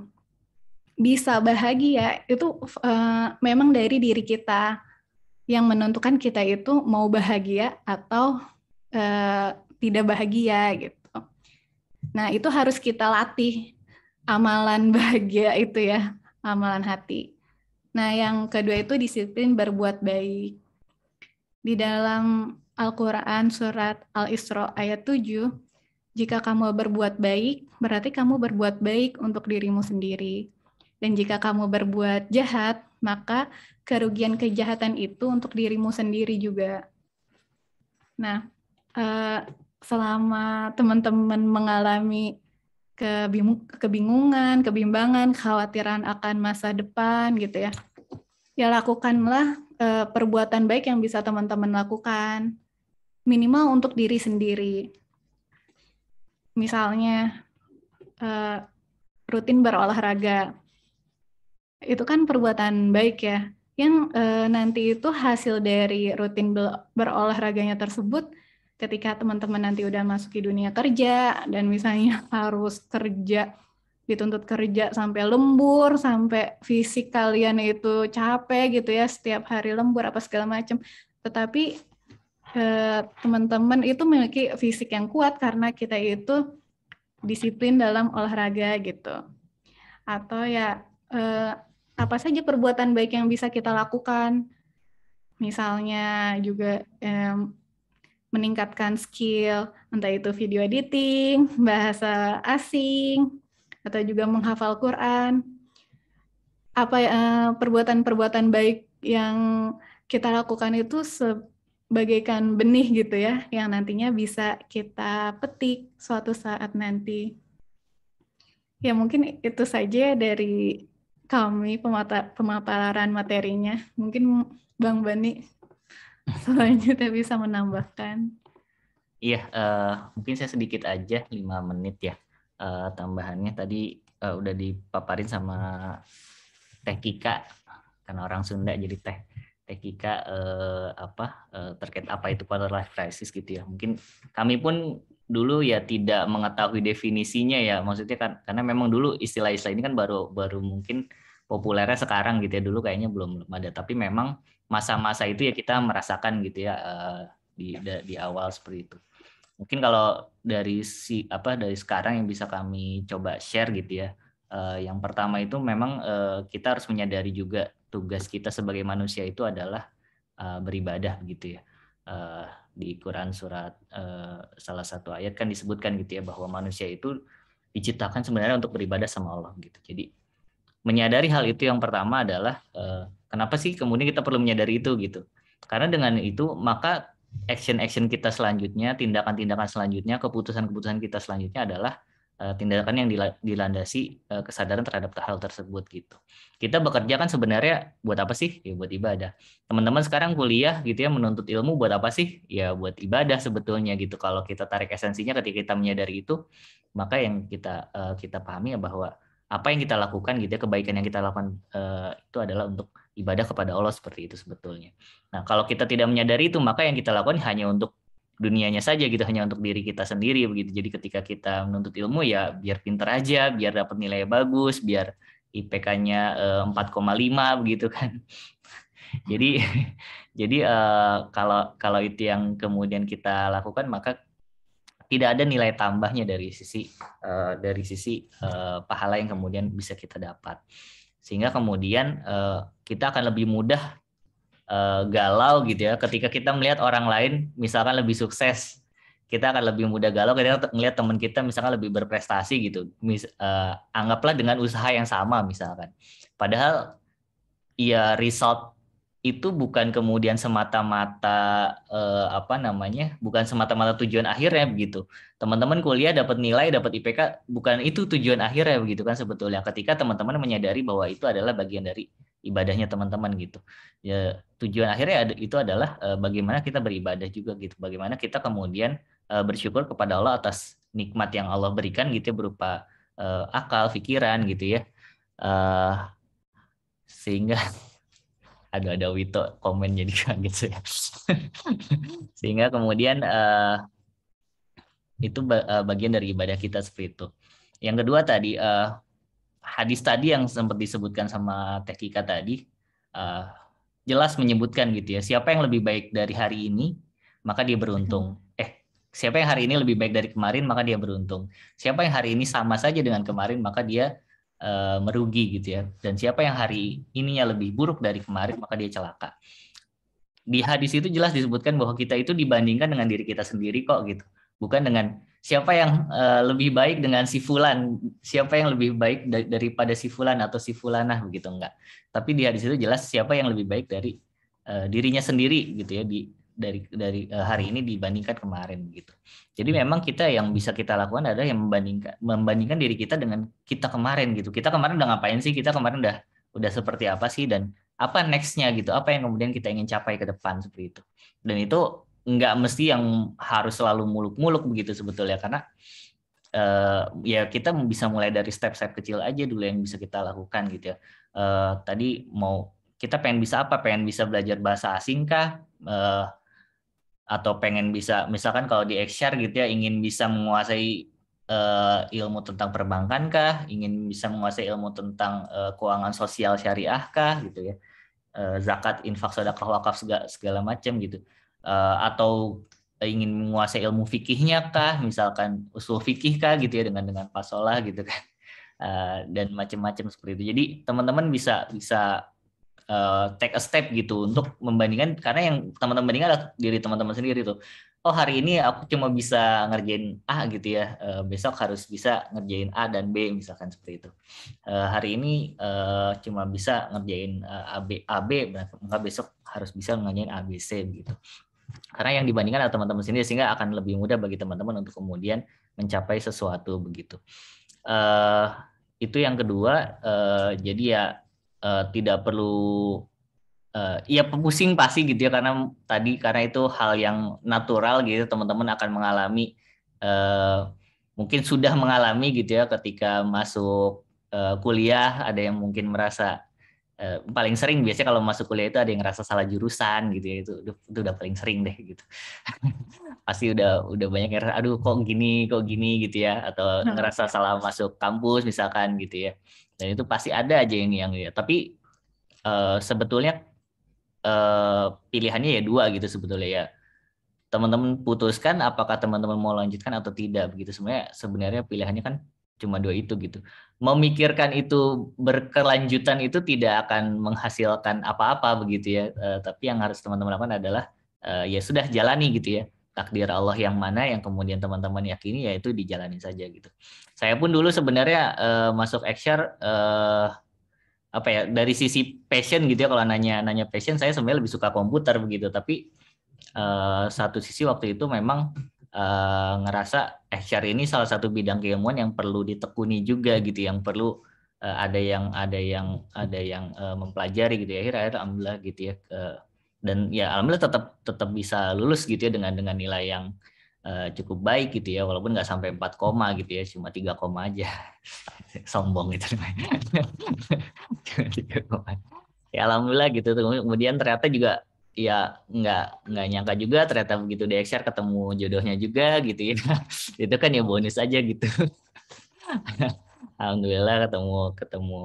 bisa bahagia itu uh, memang dari diri kita yang menentukan kita itu mau bahagia atau uh, tidak bahagia gitu Nah, itu harus kita latih amalan bahagia itu ya, amalan hati. Nah, yang kedua itu disiplin berbuat baik. Di dalam Al-Quran surat Al-Isra ayat 7, jika kamu berbuat baik, berarti kamu berbuat baik untuk dirimu sendiri. Dan jika kamu berbuat jahat, maka kerugian kejahatan itu untuk dirimu sendiri juga. Nah, eh, selama teman-teman mengalami kebingungan, kebimbangan, khawatiran akan masa depan gitu ya. Ya lakukanlah eh, perbuatan baik yang bisa teman-teman lakukan minimal untuk diri sendiri. Misalnya eh, rutin berolahraga. Itu kan perbuatan baik ya. Yang e, nanti itu hasil dari rutin berolahraganya tersebut ketika teman-teman nanti udah masuk di dunia kerja dan misalnya harus kerja dituntut kerja sampai lembur, sampai fisik kalian itu capek gitu ya, setiap hari lembur apa segala macam. Tetapi eh, teman-teman itu memiliki fisik yang kuat karena kita itu disiplin dalam olahraga gitu. Atau ya eh, apa saja perbuatan baik yang bisa kita lakukan. Misalnya juga eh, meningkatkan skill, entah itu video editing, bahasa asing, atau juga menghafal Quran. Apa eh, perbuatan-perbuatan baik yang kita lakukan itu sebagaikan benih gitu ya, yang nantinya bisa kita petik suatu saat nanti. Ya mungkin itu saja dari kami pemata, pemaparan materinya. Mungkin Bang Bani selanjutnya bisa menambahkan. Iya, uh, mungkin saya sedikit aja lima menit ya uh, tambahannya tadi uh, udah dipaparin sama Teh Kika karena orang Sunda jadi Teh Teh Kika eh, apa uh, terkait apa itu quarter life crisis gitu ya. Mungkin kami pun dulu ya tidak mengetahui definisinya ya. Maksudnya kan karena memang dulu istilah-istilah ini kan baru baru mungkin populernya sekarang gitu ya. Dulu kayaknya belum belum ada tapi memang masa-masa itu ya kita merasakan gitu ya eh, di di awal seperti itu. Mungkin kalau dari si apa dari sekarang yang bisa kami coba share gitu ya. Eh, yang pertama itu memang eh, kita harus menyadari juga tugas kita sebagai manusia itu adalah beribadah gitu ya. di Quran surat salah satu ayat kan disebutkan gitu ya bahwa manusia itu diciptakan sebenarnya untuk beribadah sama Allah gitu. Jadi menyadari hal itu yang pertama adalah uh, kenapa sih kemudian kita perlu menyadari itu gitu karena dengan itu maka action-action kita selanjutnya tindakan-tindakan selanjutnya keputusan-keputusan kita selanjutnya adalah uh, tindakan yang dilandasi uh, kesadaran terhadap hal tersebut gitu kita bekerja kan sebenarnya buat apa sih ya buat ibadah teman-teman sekarang kuliah gitu ya menuntut ilmu buat apa sih ya buat ibadah sebetulnya gitu kalau kita tarik esensinya ketika kita menyadari itu maka yang kita uh, kita pahami ya bahwa apa yang kita lakukan gitu ya kebaikan yang kita lakukan uh, itu adalah untuk ibadah kepada Allah seperti itu sebetulnya. Nah, kalau kita tidak menyadari itu maka yang kita lakukan hanya untuk dunianya saja gitu, hanya untuk diri kita sendiri begitu. Jadi ketika kita menuntut ilmu ya biar pinter aja, biar dapat nilai bagus, biar IPK-nya 4,5 eh, begitu kan. jadi jadi eh, kalau kalau itu yang kemudian kita lakukan maka tidak ada nilai tambahnya dari sisi uh, dari sisi uh, pahala yang kemudian bisa kita dapat sehingga kemudian uh, kita akan lebih mudah uh, galau gitu ya ketika kita melihat orang lain misalkan lebih sukses kita akan lebih mudah galau ketika melihat teman kita misalkan lebih berprestasi gitu Mis, uh, anggaplah dengan usaha yang sama misalkan padahal ya result itu bukan kemudian semata-mata eh, apa namanya bukan semata-mata tujuan akhirnya begitu teman-teman kuliah dapat nilai dapat IPK bukan itu tujuan akhirnya begitu kan sebetulnya ketika teman-teman menyadari bahwa itu adalah bagian dari ibadahnya teman-teman gitu ya tujuan akhirnya itu adalah eh, bagaimana kita beribadah juga gitu bagaimana kita kemudian eh, bersyukur kepada Allah atas nikmat yang Allah berikan gitu ya, berupa eh, akal pikiran gitu ya eh, sehingga agak ada hmm. Wito komen jadi kaget sih. sehingga kemudian uh, itu eh, bagian dari ibadah kita seperti itu yang kedua tadi uh, hadis tadi yang sempat disebutkan sama Tekika tadi uh, jelas menyebutkan gitu ya siapa yang lebih baik dari hari ini maka dia beruntung hmm. eh siapa yang hari ini lebih baik dari kemarin maka dia beruntung siapa yang hari ini sama saja dengan kemarin maka dia uh, merugi gitu ya. Dan siapa yang hari ininya lebih buruk dari kemarin maka dia celaka. Di hadis itu jelas disebutkan bahwa kita itu dibandingkan dengan diri kita sendiri kok gitu. Bukan dengan siapa yang uh, lebih baik dengan si fulan, siapa yang lebih baik daripada si fulan atau si fulanah begitu enggak. Tapi di hadis itu jelas siapa yang lebih baik dari uh, dirinya sendiri gitu ya di dari dari eh, hari ini dibandingkan kemarin gitu. Jadi hmm. memang kita yang bisa kita lakukan adalah yang membandingkan membandingkan diri kita dengan kita kemarin gitu. Kita kemarin udah ngapain sih? Kita kemarin udah udah seperti apa sih dan apa nextnya gitu? Apa yang kemudian kita ingin capai ke depan seperti itu. Dan itu nggak mesti yang harus selalu muluk-muluk begitu sebetulnya karena uh, ya kita bisa mulai dari step-step kecil aja dulu yang bisa kita lakukan gitu ya. Uh, tadi mau kita pengen bisa apa? Pengen bisa belajar bahasa asing kah? Uh, atau pengen bisa misalkan kalau di XR gitu ya ingin bisa menguasai uh, ilmu tentang perbankan kah, ingin bisa menguasai ilmu tentang uh, keuangan sosial syariah kah gitu ya. Uh, zakat, infak, sedekah, wakaf segala, segala macam gitu. Uh, atau ingin menguasai ilmu fikihnya kah, misalkan usul fikih kah gitu ya dengan dengan pasola gitu kan. Uh, dan macam-macam seperti itu. Jadi teman-teman bisa bisa uh, take a step gitu untuk membandingkan karena yang teman-teman bandingkan adalah diri teman-teman sendiri itu oh hari ini aku cuma bisa ngerjain A gitu ya uh, besok harus bisa ngerjain A dan B misalkan seperti itu uh, hari ini uh, cuma bisa ngerjain uh, A B maka besok harus bisa ngerjain A B C gitu karena yang dibandingkan adalah teman-teman sendiri sehingga akan lebih mudah bagi teman-teman untuk kemudian mencapai sesuatu begitu uh, itu yang kedua uh, jadi ya Eh, tidak perlu uh, ya pusing pasti gitu ya karena tadi karena itu hal yang natural gitu teman-teman akan mengalami uh, mungkin sudah mengalami gitu ya ketika masuk uh, kuliah ada yang mungkin merasa uh, paling sering biasanya kalau masuk kuliah itu ada yang merasa salah jurusan gitu ya itu itu udah paling sering deh gitu pasti udah udah banyak yang aduh kok gini kok gini gitu ya atau ngerasa salah masuk kampus misalkan gitu ya dan itu pasti ada aja yang yang ya tapi uh, sebetulnya uh, pilihannya ya dua gitu sebetulnya ya teman-teman putuskan apakah teman-teman mau lanjutkan atau tidak begitu sebenarnya sebenarnya pilihannya kan cuma dua itu gitu memikirkan itu berkelanjutan itu tidak akan menghasilkan apa-apa begitu ya uh, tapi yang harus teman-teman lakukan adalah uh, ya sudah jalani gitu ya takdir Allah yang mana yang kemudian teman-teman yakini yaitu dijalani saja gitu. Saya pun dulu sebenarnya uh, masuk Exer uh, eh, apa ya dari sisi passion gitu ya kalau nanya nanya passion saya sebenarnya lebih suka komputer begitu tapi uh, satu sisi waktu itu memang uh, ngerasa Exer ini salah satu bidang keilmuan yang perlu ditekuni juga gitu yang perlu ada yang ada yang ada yang mempelajari gitu ya akhir-akhir alhamdulillah gitu ya dan ya alhamdulillah tetap tetap bisa lulus gitu ya dengan dengan nilai yang uh, cukup baik gitu ya walaupun nggak sampai 4 koma gitu ya cuma 3 koma aja sombong gitu ya alhamdulillah gitu kemudian ternyata juga ya nggak nggak nyangka juga ternyata begitu di share ketemu jodohnya juga gitu ya itu kan ya bonus aja gitu alhamdulillah ketemu ketemu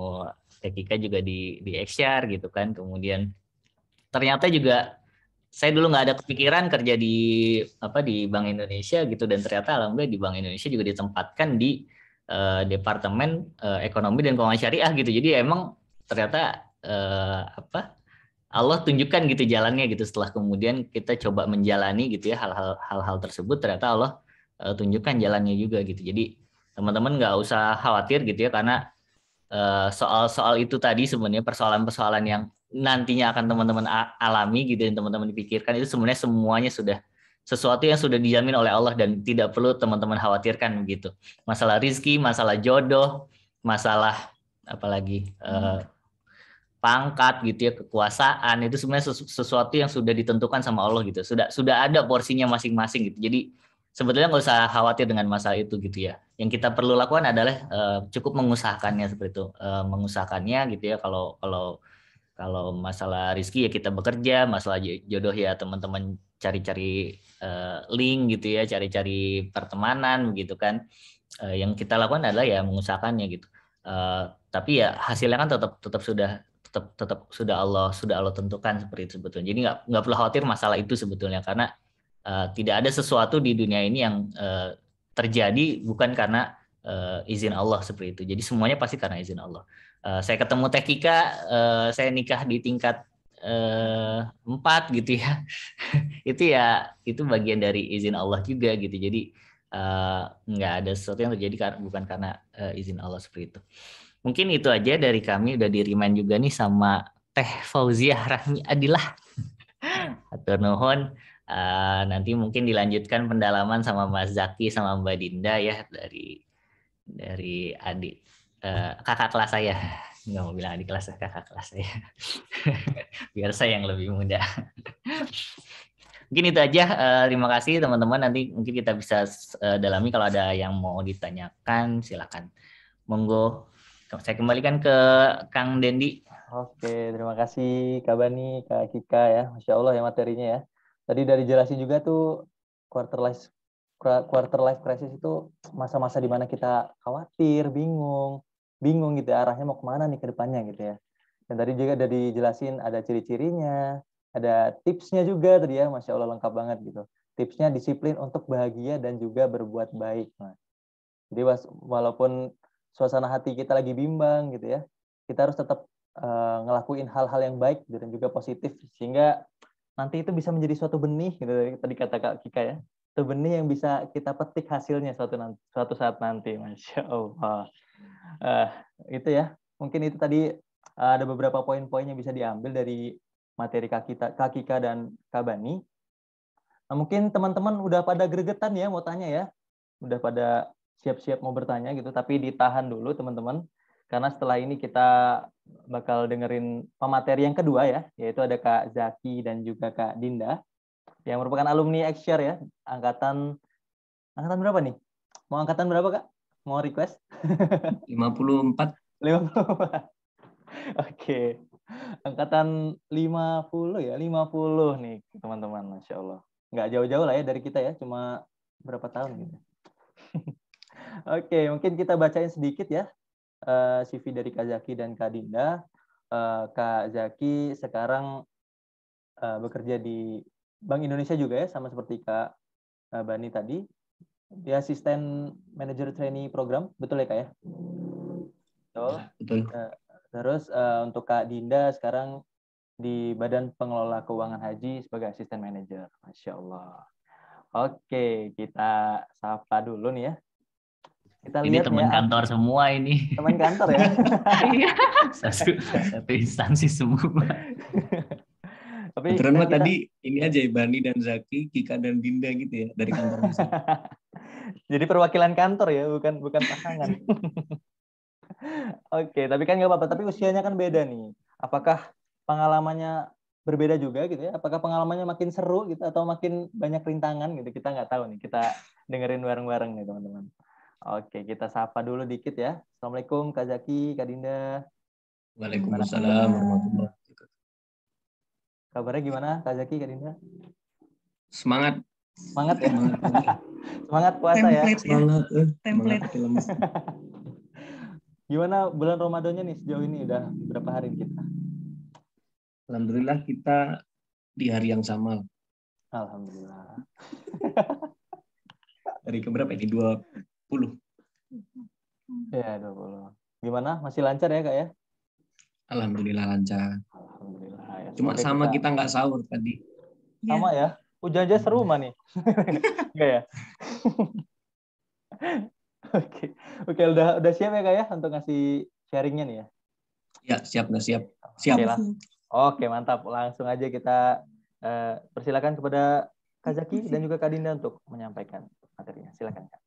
Kekika juga di di XR gitu kan kemudian ternyata juga saya dulu nggak ada kepikiran kerja di apa di Bank Indonesia gitu dan ternyata alhamdulillah di Bank Indonesia juga ditempatkan di uh, departemen uh, ekonomi dan keuangan syariah gitu. Jadi emang ternyata uh, apa Allah tunjukkan gitu jalannya gitu setelah kemudian kita coba menjalani gitu ya hal-hal hal-hal tersebut ternyata Allah uh, tunjukkan jalannya juga gitu. Jadi teman-teman nggak usah khawatir gitu ya karena soal-soal soal -soal itu tadi sebenarnya persoalan-persoalan yang nantinya akan teman-teman alami gitu dan teman-teman dipikirkan itu sebenarnya semuanya sudah sesuatu yang sudah dijamin oleh Allah dan tidak perlu teman-teman khawatirkan gitu Masalah rizki, masalah jodoh, masalah apalagi hmm. eh, pangkat gitu ya, kekuasaan itu sebenarnya sesuatu yang sudah ditentukan sama Allah gitu. Sudah sudah ada porsinya masing-masing gitu. Jadi sebetulnya nggak usah khawatir dengan masalah itu gitu ya. Yang kita perlu lakukan adalah eh, cukup mengusahakannya seperti itu, eh, mengusahakannya gitu ya. Kalau kalau kalau masalah rizki ya kita bekerja, masalah jodoh ya teman-teman cari-cari uh, link gitu ya, cari-cari pertemanan gitu kan. Uh, yang kita lakukan adalah ya mengusahakannya gitu. Uh, tapi ya hasilnya kan tetap tetap sudah tetap tetap sudah Allah sudah Allah tentukan seperti itu sebetulnya. Jadi nggak nggak perlu khawatir masalah itu sebetulnya karena uh, tidak ada sesuatu di dunia ini yang uh, terjadi bukan karena uh, izin Allah seperti itu. Jadi semuanya pasti karena izin Allah. Eh, saya ketemu Teh Kika, uh, saya nikah di tingkat eh, empat gitu ya itu ya itu bagian dari izin Allah juga gitu jadi nggak ada sesuatu yang terjadi karena, bukan karena uh, izin Allah seperti itu mungkin itu aja dari kami udah di juga nih sama Teh Fauziah Rahmi Adilah atur nuhun uh, nanti mungkin dilanjutkan pendalaman sama Mas Zaki sama Mbak Dinda ya dari dari adik Eh, kakak kelas saya nggak mau bilang adik kelas kakak kelas saya biar saya yang lebih muda mungkin itu aja eh, terima kasih teman-teman nanti mungkin kita bisa eh, dalami kalau ada yang mau ditanyakan silakan monggo saya kembalikan ke Kang Dendi Oke, terima kasih Kak Bani, Kak Kika ya. Masya Allah ya materinya ya. Tadi dari jelasin juga tuh quarter life quarter life crisis itu masa-masa dimana kita khawatir, bingung, bingung gitu ya, arahnya mau kemana nih ke depannya gitu ya. Dan tadi juga ada dijelasin ada ciri-cirinya, ada tipsnya juga tadi ya, Masya Allah lengkap banget gitu. Tipsnya disiplin untuk bahagia dan juga berbuat baik. Nah, jadi walaupun suasana hati kita lagi bimbang gitu ya, kita harus tetap uh, ngelakuin hal-hal yang baik dan juga positif sehingga nanti itu bisa menjadi suatu benih gitu tadi kata Kak Kika ya. Itu benih yang bisa kita petik hasilnya suatu nanti, suatu saat nanti, Masya Allah uh, itu ya mungkin itu tadi eh, ada beberapa poin-poin yang bisa diambil dari materi Kakita, Kakika dan Kabani. Nah, mungkin teman-teman udah pada gregetan ya mau tanya ya. Udah pada siap-siap mau bertanya gitu, tapi ditahan dulu teman-teman. Karena setelah ini kita bakal dengerin pemateri yang kedua ya, yaitu ada Kak Zaki dan juga Kak Dinda yang merupakan alumni Xshare ya, angkatan angkatan berapa nih? Mau angkatan berapa, Kak? Mau request? 54. 54. Oke. Okay. Angkatan 50 ya, 50 nih teman-teman, Masya Allah. Nggak jauh-jauh lah ya dari kita ya, cuma berapa tahun gitu. Oke, okay, mungkin kita bacain sedikit ya uh, eh, CV dari Kak Zaki dan Kak Dinda. Uh, Kak Zaki sekarang eh, bekerja di Bank Indonesia juga ya, sama seperti Kak Bani tadi di asisten manager trainee program, betul ya Kak ya? Betul. Ya, ya, terus uh, untuk Kak Dinda sekarang di Badan Pengelola Keuangan Haji sebagai asisten manager, Masya Allah. Oke, kita sapa dulu nih ya. Kita ini lihat teman ya. kantor semua ini. Teman kantor ya. Iya. satu, satu instansi semua. Tapi Terutama kan kita... tadi ini aja Bani dan Zaki, Kika dan Dinda gitu ya dari kantor. Jadi perwakilan kantor ya, bukan bukan pasangan. Oke, tapi kan nggak apa-apa. Tapi usianya kan beda nih. Apakah pengalamannya berbeda juga gitu ya? Apakah pengalamannya makin seru gitu atau makin banyak rintangan gitu? Kita nggak tahu nih. Kita dengerin bareng-bareng nih teman-teman. Oke, kita sapa dulu dikit ya. Assalamualaikum Kak Zaki, Kak Dinda. Waalaikumsalam warahmatullahi Kabarnya gimana Kak Zaki, Kak Dinda? Semangat Semangat ya. Semangat puasa ya. template, ya. Semangat. Ya. Template. Semangat Gimana bulan Ramadannya nih sejauh ini udah berapa hari kita? Alhamdulillah kita di hari yang sama. Alhamdulillah. Dari keberapa ini? dua 20. Ya, puluh. Gimana? Masih lancar ya, Kak ya? Alhamdulillah lancar. Alhamdulillah ya. Cuma Sampai sama kita nggak sahur tadi. Sama ya. ya? Hujan aja seru iya. mah nih. Enggak ya? Oke. Oke, udah udah siap ya Kak ya untuk ngasih sharingnya nih ya? Ya, siap udah siap. Siap. Oke, Oke, mantap. Langsung aja kita uh, persilakan kepada Kak Zaki dan juga Kak Dinda untuk menyampaikan materinya. Silakan Kak.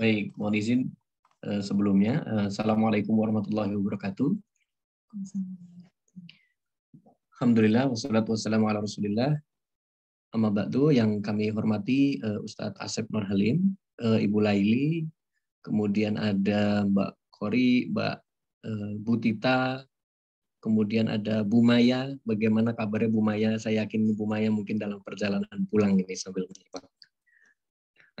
Baik, mohon izin uh, sebelumnya. Uh, Assalamualaikum warahmatullahi wabarakatuh. Alhamdulillah, wassalatu wassalamu ala rasulillah. Amma Ba'du yang kami hormati uh, Ustadz Asep Nur Halim, uh, Ibu Laili, kemudian ada Mbak Kori, Mbak uh, Butita, kemudian ada Bu Maya. Bagaimana kabarnya Bu Maya? Saya yakin Bu Maya mungkin dalam perjalanan pulang ini sambil menyimak.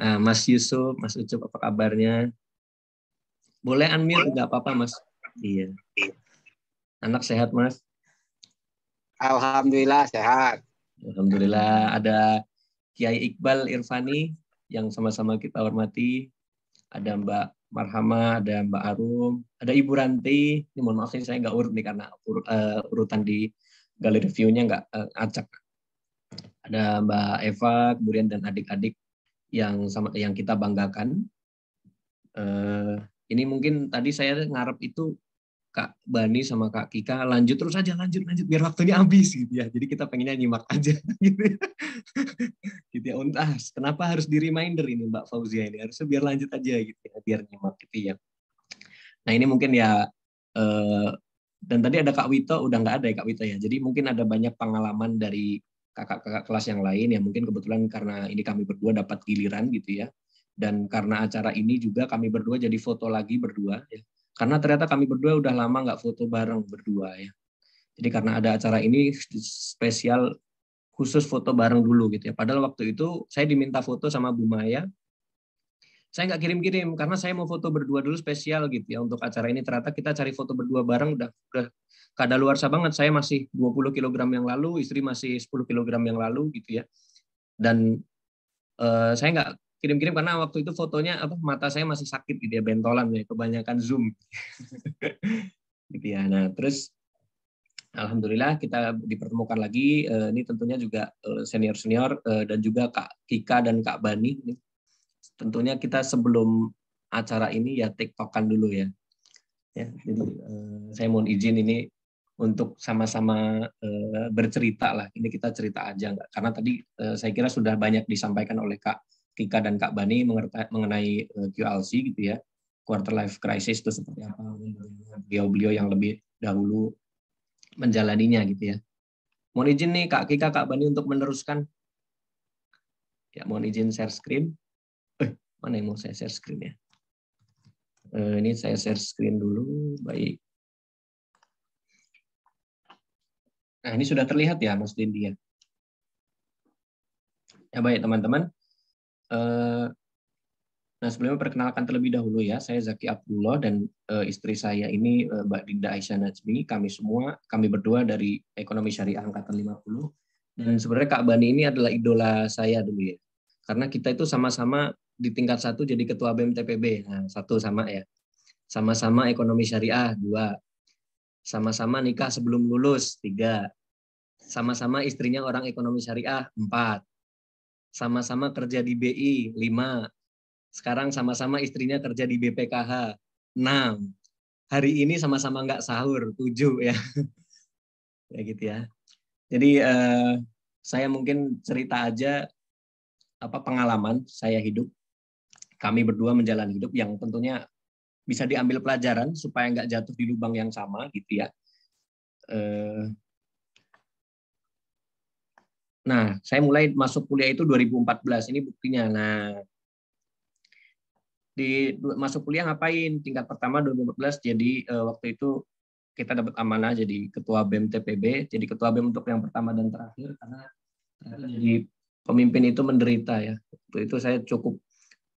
Nah, Mas Yusuf, Mas Ucup, apa kabarnya? Boleh unmute, nggak apa-apa Mas. Iya. Anak sehat Mas? Alhamdulillah sehat. Alhamdulillah ada Kiai Iqbal Irfani yang sama-sama kita hormati. Ada Mbak Marhama, ada Mbak Arum, ada Ibu Ranti. Ini mohon maaf saya nggak urut nih karena ur, uh, urutan di galeri view-nya nggak uh, acak. Ada Mbak Eva, kemudian dan adik-adik yang sama yang kita banggakan. Uh, ini mungkin tadi saya ngarep itu Kak Bani sama Kak Kika lanjut terus aja lanjut lanjut biar waktunya habis gitu ya. Jadi kita pengennya nyimak aja gitu ya. gitu ya. untas kenapa harus di reminder ini Mbak Fauzia ini? Harusnya biar lanjut aja gitu ya, biar nyimak gitu ya. Nah, ini mungkin ya eh, dan tadi ada Kak Wito udah nggak ada ya Kak Wito ya. Jadi mungkin ada banyak pengalaman dari kakak-kakak kelas yang lain ya mungkin kebetulan karena ini kami berdua dapat giliran gitu ya dan karena acara ini juga kami berdua jadi foto lagi berdua ya. Karena ternyata kami berdua udah lama nggak foto bareng berdua ya. Jadi karena ada acara ini spesial khusus foto bareng dulu gitu ya. Padahal waktu itu saya diminta foto sama Bu Maya. Saya nggak kirim-kirim karena saya mau foto berdua dulu spesial gitu ya untuk acara ini. Ternyata kita cari foto berdua bareng udah udah kada luar banget. Saya masih 20 kg yang lalu, istri masih 10 kg yang lalu gitu ya. Dan uh, saya nggak kirim-kirim karena waktu itu fotonya apa mata saya masih sakit gitu ya bentolan ya kebanyakan zoom gitu ya nah terus alhamdulillah kita dipertemukan lagi eh, ini tentunya juga eh, senior senior eh, dan juga kak Kika dan kak Bani ini tentunya kita sebelum acara ini ya tiktokan dulu ya ya jadi saya mohon izin ini untuk sama-sama bercerita lah ini kita cerita aja nggak karena tadi saya kira sudah banyak disampaikan oleh kak Kika dan Kak Bani mengenai eh, QLC gitu ya quarter life crisis itu seperti apa beliau-beliau yang lebih dahulu menjalaninya gitu ya. Mohon izin nih Kak Kika, Kak Bani untuk meneruskan. Ya, mohon izin share screen. Eh, mana yang mau saya share screen ya? Eh, ini saya share screen dulu, baik. Nah, ini sudah terlihat ya Mas Dindi ya. Ya baik teman-teman, Eh, nah, sebelumnya perkenalkan terlebih dahulu ya, saya Zaki Abdullah dan eh, istri saya ini eh, Mbak Dinda Aisyah Najmi. Kami semua, kami berdua dari Ekonomi Syariah Angkatan 50. Dan sebenarnya Kak Bani ini adalah idola saya dulu ya. Karena kita itu sama-sama di tingkat satu jadi ketua BMTPB Nah, satu sama ya. Sama-sama ekonomi syariah, dua. Sama-sama nikah sebelum lulus, tiga. Sama-sama istrinya orang ekonomi syariah, empat sama-sama kerja di BI 5. Sekarang sama-sama istrinya kerja di BPKH 6. Hari ini sama-sama nggak sahur 7 ya. ya gitu ya. Jadi eh, saya mungkin cerita aja apa pengalaman saya hidup. Kami berdua menjalani hidup yang tentunya bisa diambil pelajaran supaya nggak jatuh di lubang yang sama gitu ya. Eh, Nah, saya mulai masuk kuliah itu 2014. Ini buktinya. Nah, di masuk kuliah ngapain? Tingkat pertama 2014 jadi eh, waktu itu kita dapat amanah jadi ketua BEM TPB, jadi ketua BEM untuk yang pertama dan terakhir karena jadi pemimpin itu menderita ya. Waktu itu saya cukup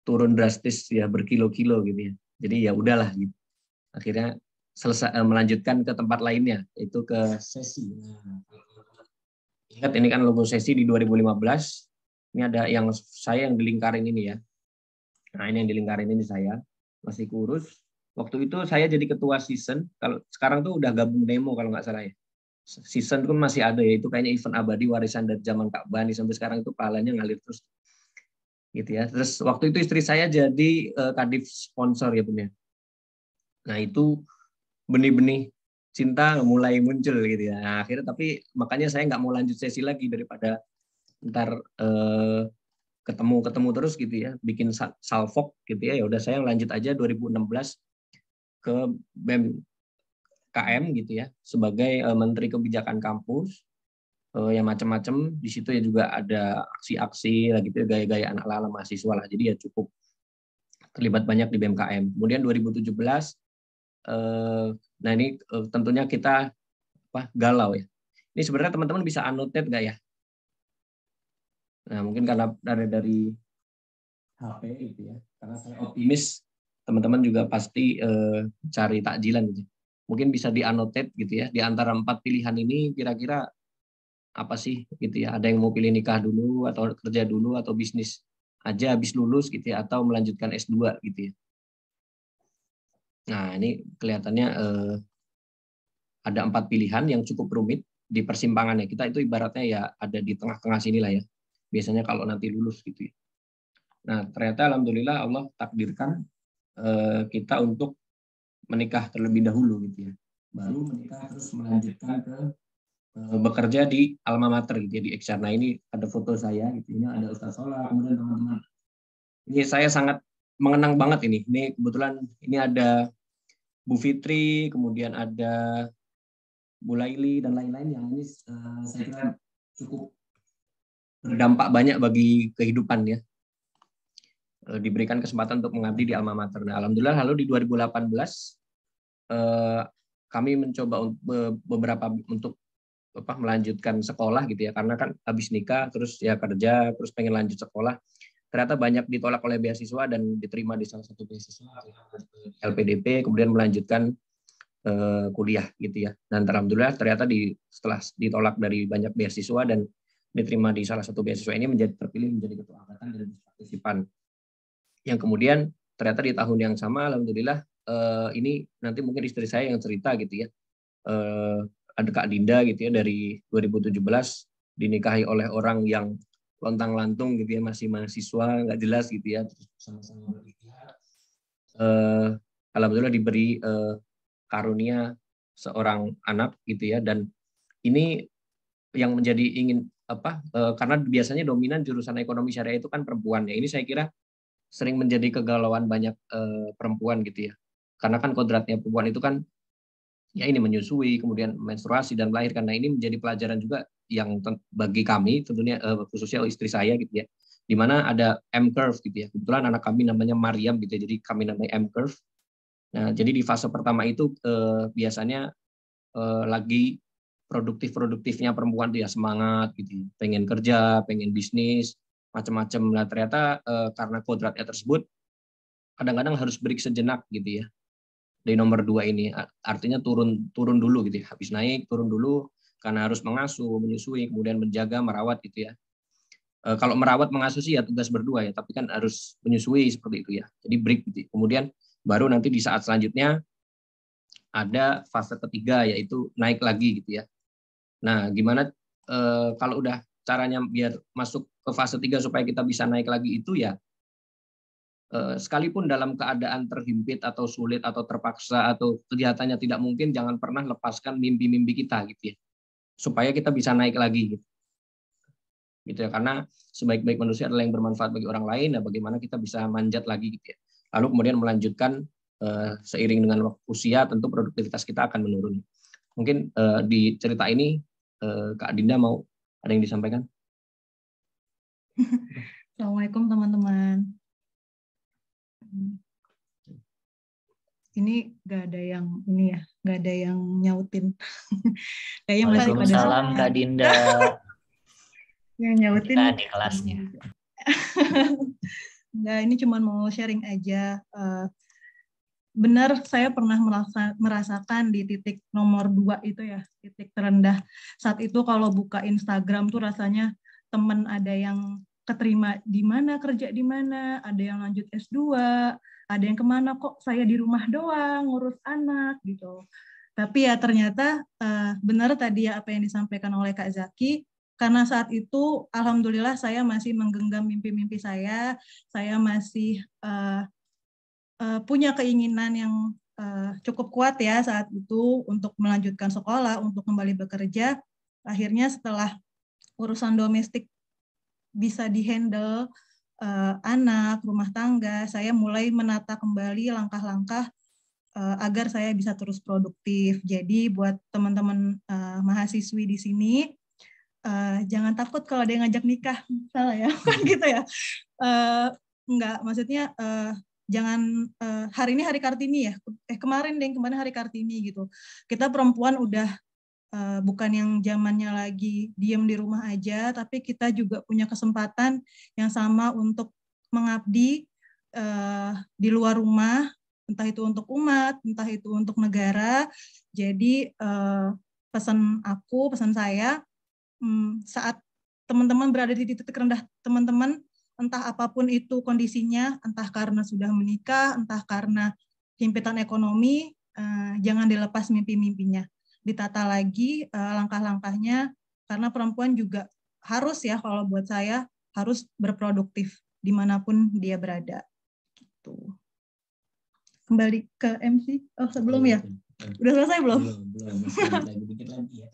turun drastis ya berkilo-kilo gitu ya. Jadi ya udahlah gitu. Akhirnya selesai eh, melanjutkan ke tempat lainnya itu ke sesi. Nah, Ingat ini kan logo sesi di 2015. Ini ada yang saya yang dilingkarin ini ya. Nah ini yang dilingkarin ini saya. Masih kurus. Waktu itu saya jadi ketua season. Kalau sekarang tuh udah gabung demo kalau nggak salah ya. Season pun masih ada ya. Itu kayaknya event abadi warisan dari zaman Kak Bani sampai sekarang itu pahalanya ngalir terus. Gitu ya. Terus waktu itu istri saya jadi uh, kadif sponsor ya punya. Nah itu benih-benih cinta mulai muncul gitu ya. Nah, akhirnya tapi makanya saya nggak mau lanjut sesi lagi daripada ntar eh, ketemu ketemu terus gitu ya, bikin salvok gitu ya. Ya udah saya lanjut aja 2016 ke BEM KM gitu ya sebagai eh, Menteri Kebijakan Kampus eh, yang macam-macam di situ ya juga ada aksi-aksi lah gitu ya, gaya-gaya anak lala mahasiswa lah. Jadi ya cukup terlibat banyak di BMKM. Kemudian 2017 Eh, nah ini eh, tentunya kita apa galau ya. Ini sebenarnya teman-teman bisa annotate nggak ya? Nah mungkin karena dari dari HP itu ya, karena saya optimis teman-teman juga pasti eh, cari takjilan gitu. Mungkin bisa di annotate gitu ya. Di antara empat pilihan ini kira-kira apa sih gitu ya? Ada yang mau pilih nikah dulu atau kerja dulu atau bisnis aja habis lulus gitu ya atau melanjutkan S2 gitu ya. Nah, ini kelihatannya eh, ada empat pilihan yang cukup rumit di persimpangannya. Kita itu ibaratnya ya ada di tengah-tengah sinilah ya. Biasanya kalau nanti lulus gitu ya. Nah, ternyata alhamdulillah Allah takdirkan eh, kita untuk menikah terlebih dahulu gitu ya. Baru menikah terus melanjutkan ke eh, bekerja di alma mater gitu ya di eksternal ini ada foto saya gitu. Ini ada Ustaz Sola, kemudian teman-teman. Ini saya sangat mengenang banget ini. Ini kebetulan ini ada Bu Fitri, kemudian ada Bu Laili dan lain-lain yang ini uh, saya kira cukup berdampak banyak bagi kehidupan ya. Uh, diberikan kesempatan untuk mengabdi di alma mater. Nah, alhamdulillah lalu di 2018 uh, eh, kami mencoba beberapa untuk apa melanjutkan sekolah gitu ya karena kan habis nikah terus ya kerja terus pengen lanjut sekolah ternyata banyak ditolak oleh beasiswa dan diterima di salah satu beasiswa LPDP kemudian melanjutkan uh, kuliah gitu ya dan alhamdulillah ternyata di setelah ditolak dari banyak beasiswa dan diterima di salah satu beasiswa ini menjadi terpilih menjadi ketua angkatan dan partisipan yang kemudian ternyata di tahun yang sama alhamdulillah uh, ini nanti mungkin istri saya yang cerita gitu ya uh, ada Kak Dinda gitu ya dari 2017 dinikahi oleh orang yang lontang lantung gitu ya masih mahasiswa nggak jelas gitu ya terus sama-sama berikhtiar eh, alhamdulillah diberi uh, karunia seorang anak gitu ya dan ini yang menjadi ingin apa uh, karena biasanya dominan jurusan ekonomi syariah itu kan perempuan ya ini saya kira sering menjadi kegalauan banyak uh, perempuan gitu ya karena kan kodratnya perempuan itu kan ya ini menyusui kemudian menstruasi dan melahirkan nah ini menjadi pelajaran juga yang bagi kami tentunya uh, khususnya istri saya gitu ya di mana ada M curve gitu ya kebetulan anak kami namanya Mariam gitu ya jadi kami namanya M curve nah jadi di fase pertama itu uh, biasanya uh, lagi produktif produktifnya perempuan dia ya semangat gitu ya. pengen kerja pengen bisnis macam-macam lah ternyata uh, karena kodratnya tersebut kadang-kadang harus break sejenak gitu ya dari nomor dua ini artinya turun turun dulu gitu ya. habis naik turun dulu karena harus mengasuh, menyusui, kemudian menjaga, merawat gitu ya. E, kalau merawat mengasuh sih ya tugas berdua ya, tapi kan harus menyusui seperti itu ya. Jadi break gitu. Kemudian baru nanti di saat selanjutnya ada fase ketiga yaitu naik lagi gitu ya. Nah, gimana e, kalau udah caranya biar masuk ke fase tiga supaya kita bisa naik lagi itu ya eh, sekalipun dalam keadaan terhimpit atau sulit atau terpaksa atau kelihatannya tidak mungkin jangan pernah lepaskan mimpi-mimpi kita gitu ya supaya kita bisa naik lagi gitu. Gitu ya, karena sebaik-baik manusia adalah yang bermanfaat bagi orang lain dan bagaimana kita bisa manjat lagi gitu ya. Lalu kemudian melanjutkan eh, seiring dengan usia tentu produktivitas kita akan menurun. Mungkin eh, di cerita ini eh, Kak Dinda mau ada yang disampaikan? Assalamualaikum teman-teman. Hmm ini gak ada yang ini ya, gak ada yang nyautin. Kayaknya masih pada salam Kak Dinda. yang nyautin. Kita di kelasnya. Enggak, ini cuman mau sharing aja. Eh, benar saya pernah merasa, merasakan di titik nomor dua itu ya, titik terendah. Saat itu kalau buka Instagram tuh rasanya temen ada yang keterima di mana, kerja di mana, ada yang lanjut S2, ada yang kemana kok saya di rumah doang ngurus anak gitu tapi ya ternyata uh, benar tadi ya apa yang disampaikan oleh Kak Zaki karena saat itu alhamdulillah saya masih menggenggam mimpi-mimpi saya saya masih uh, uh, punya keinginan yang uh, cukup kuat ya saat itu untuk melanjutkan sekolah untuk kembali bekerja akhirnya setelah urusan domestik bisa dihandle uh, anak, rumah tangga, saya mulai menata kembali langkah-langkah uh, agar saya bisa terus produktif. Jadi buat teman-teman uh, mahasiswi di sini, uh, jangan takut kalau ada yang ngajak nikah, salah ya, kan gitu ya. Uh, enggak, maksudnya uh, jangan hari ini hari Kartini ya. Eh kemarin deh, kemarin hari Kartini gitu. Kita perempuan udah Eh, bukan yang zamannya lagi diem di rumah aja, tapi kita juga punya kesempatan yang sama untuk mengabdi uh, di luar rumah, entah itu untuk umat, entah itu untuk negara. Jadi uh, pesan aku, pesan saya, um, saat teman-teman berada di titik rendah teman-teman, entah apapun itu kondisinya, entah karena sudah menikah, entah karena himpitan ekonomi, uh, jangan dilepas mimpi-mimpinya ditata lagi uh, langkah-langkahnya karena perempuan juga harus ya kalau buat saya harus berproduktif dimanapun dia berada. Gitu. Kembali ke MC. Oh sebelum ya? Iya, Udah selesai belum? Belum. Ya.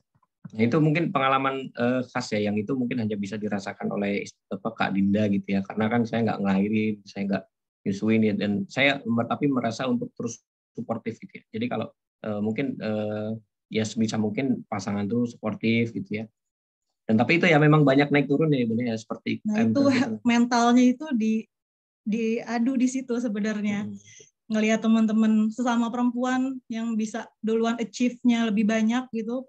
Nah, itu mungkin pengalaman uh, khas ya yang itu mungkin hanya bisa dirasakan oleh apa Kak Dinda gitu ya. Karena kan saya nggak ngelahirin, saya nggak nyusuin ya dan saya tapi merasa untuk terus suportif gitu ya. Jadi kalau uh, mungkin uh, ya sebisa mungkin pasangan tuh sportif gitu ya dan tapi itu ya memang banyak naik turun ya ibunya ya seperti nah, itu gitu. mentalnya itu di diadu di situ sebenarnya hmm. ngelihat teman-teman sesama perempuan yang bisa duluan achieve-nya lebih banyak gitu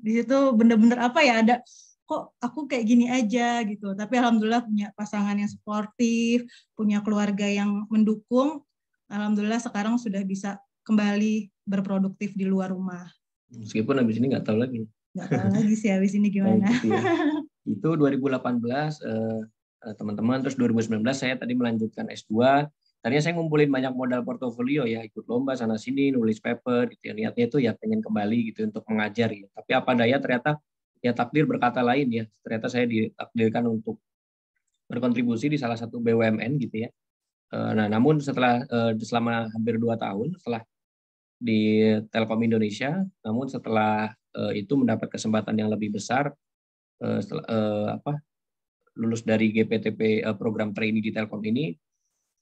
di situ bener-bener apa ya ada kok aku kayak gini aja gitu tapi alhamdulillah punya pasangan yang sportif punya keluarga yang mendukung alhamdulillah sekarang sudah bisa kembali berproduktif di luar rumah. Meskipun habis ini nggak tahu lagi. Nggak tahu lagi sih habis ini gimana. Nah, gitu ya. Itu 2018 eh, eh, teman-teman, terus 2019 saya tadi melanjutkan S2. Tadinya saya ngumpulin banyak modal portofolio ya, ikut lomba sana sini, nulis paper gitu ya. Niatnya itu ya pengen kembali gitu ya untuk mengajar ya. Tapi apa daya ternyata ya takdir berkata lain ya. Ternyata saya ditakdirkan untuk berkontribusi di salah satu BUMN gitu ya. Eh, nah, namun setelah selama hampir dua tahun, setelah di Telkom Indonesia, namun setelah eh, itu mendapat kesempatan yang lebih besar eh, setelah, eh, apa, lulus dari GPTP program trainee di Telkom ini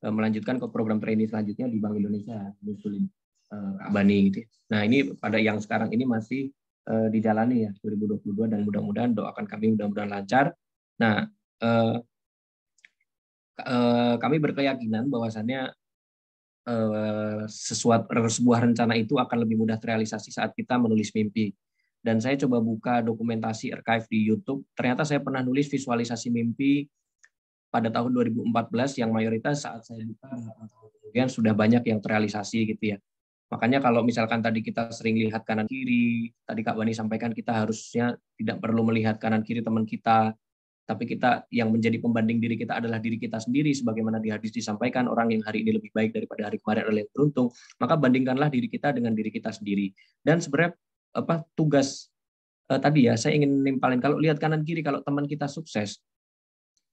melanjutkan ke program trainee selanjutnya di Bank Indonesia Nusulin uh, Bani gitu. Ya. Nah ini pada yang sekarang ini masih dijalani ya 2022 dan mudah-mudahan doakan kami mudah-mudahan lancar. Nah kami berkeyakinan bahwasannya Eh, sesuatu sebuah rencana itu akan lebih mudah terrealisasi saat kita menulis mimpi. Dan saya coba buka dokumentasi archive di YouTube. Ternyata saya pernah nulis visualisasi mimpi pada tahun 2014 yang mayoritas saat saya buka kemudian sudah banyak yang terrealisasi gitu ya. Makanya kalau misalkan tadi kita sering lihat kanan kiri, tadi Kak bani sampaikan kita harusnya tidak perlu melihat kanan kiri teman kita, tapi kita yang menjadi pembanding diri kita adalah diri kita sendiri sebagaimana di hadis disampaikan orang yang hari ini lebih baik daripada hari kemarin adalah yang beruntung maka bandingkanlah diri kita dengan diri kita sendiri dan sebenarnya apa tugas eh, tadi ya saya ingin nimpalin kalau lihat kanan kiri kalau teman kita sukses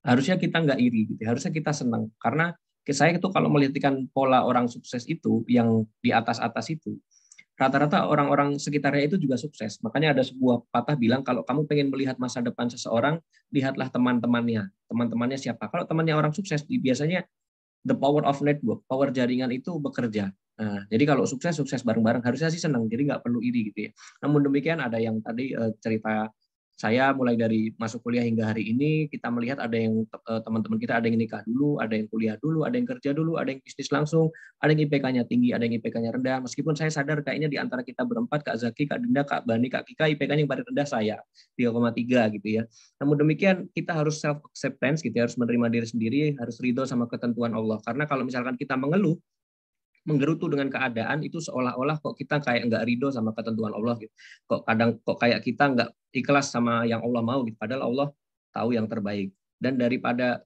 harusnya kita nggak iri gitu ya, harusnya kita senang karena saya itu kalau melihatkan pola orang sukses itu yang di atas atas itu rata-rata orang-orang sekitarnya itu juga sukses. Makanya ada sebuah patah bilang kalau kamu pengen melihat masa depan seseorang, lihatlah teman-temannya. Teman-temannya siapa? Kalau temannya orang sukses, biasanya the power of network, power jaringan itu bekerja. Nah, jadi kalau sukses sukses bareng-bareng harusnya sih senang, jadi nggak perlu iri gitu ya. Namun demikian ada yang tadi eh, cerita saya mulai dari masuk kuliah hingga hari ini kita melihat ada yang eh, teman-teman kita ada yang nikah dulu, ada yang kuliah dulu, ada yang kerja dulu, ada yang bisnis langsung, ada yang IPK-nya tinggi, ada yang IPK-nya rendah. Meskipun saya sadar kayaknya di antara kita berempat Kak Zaki, Kak Dinda, Kak Bani, Kak Kika IPK-nya yang paling rendah saya 3,3 gitu ya. Namun demikian kita harus self acceptance kita gitu ya, harus menerima diri sendiri, harus ridho sama ketentuan Allah. Karena kalau misalkan kita mengeluh, menggerutu dengan keadaan itu seolah-olah kok kita kayak nggak ridho sama ketentuan Allah gitu. Kok kadang kok kayak kita nggak ikhlas sama yang Allah mau gitu. Padahal Allah tahu yang terbaik. Dan daripada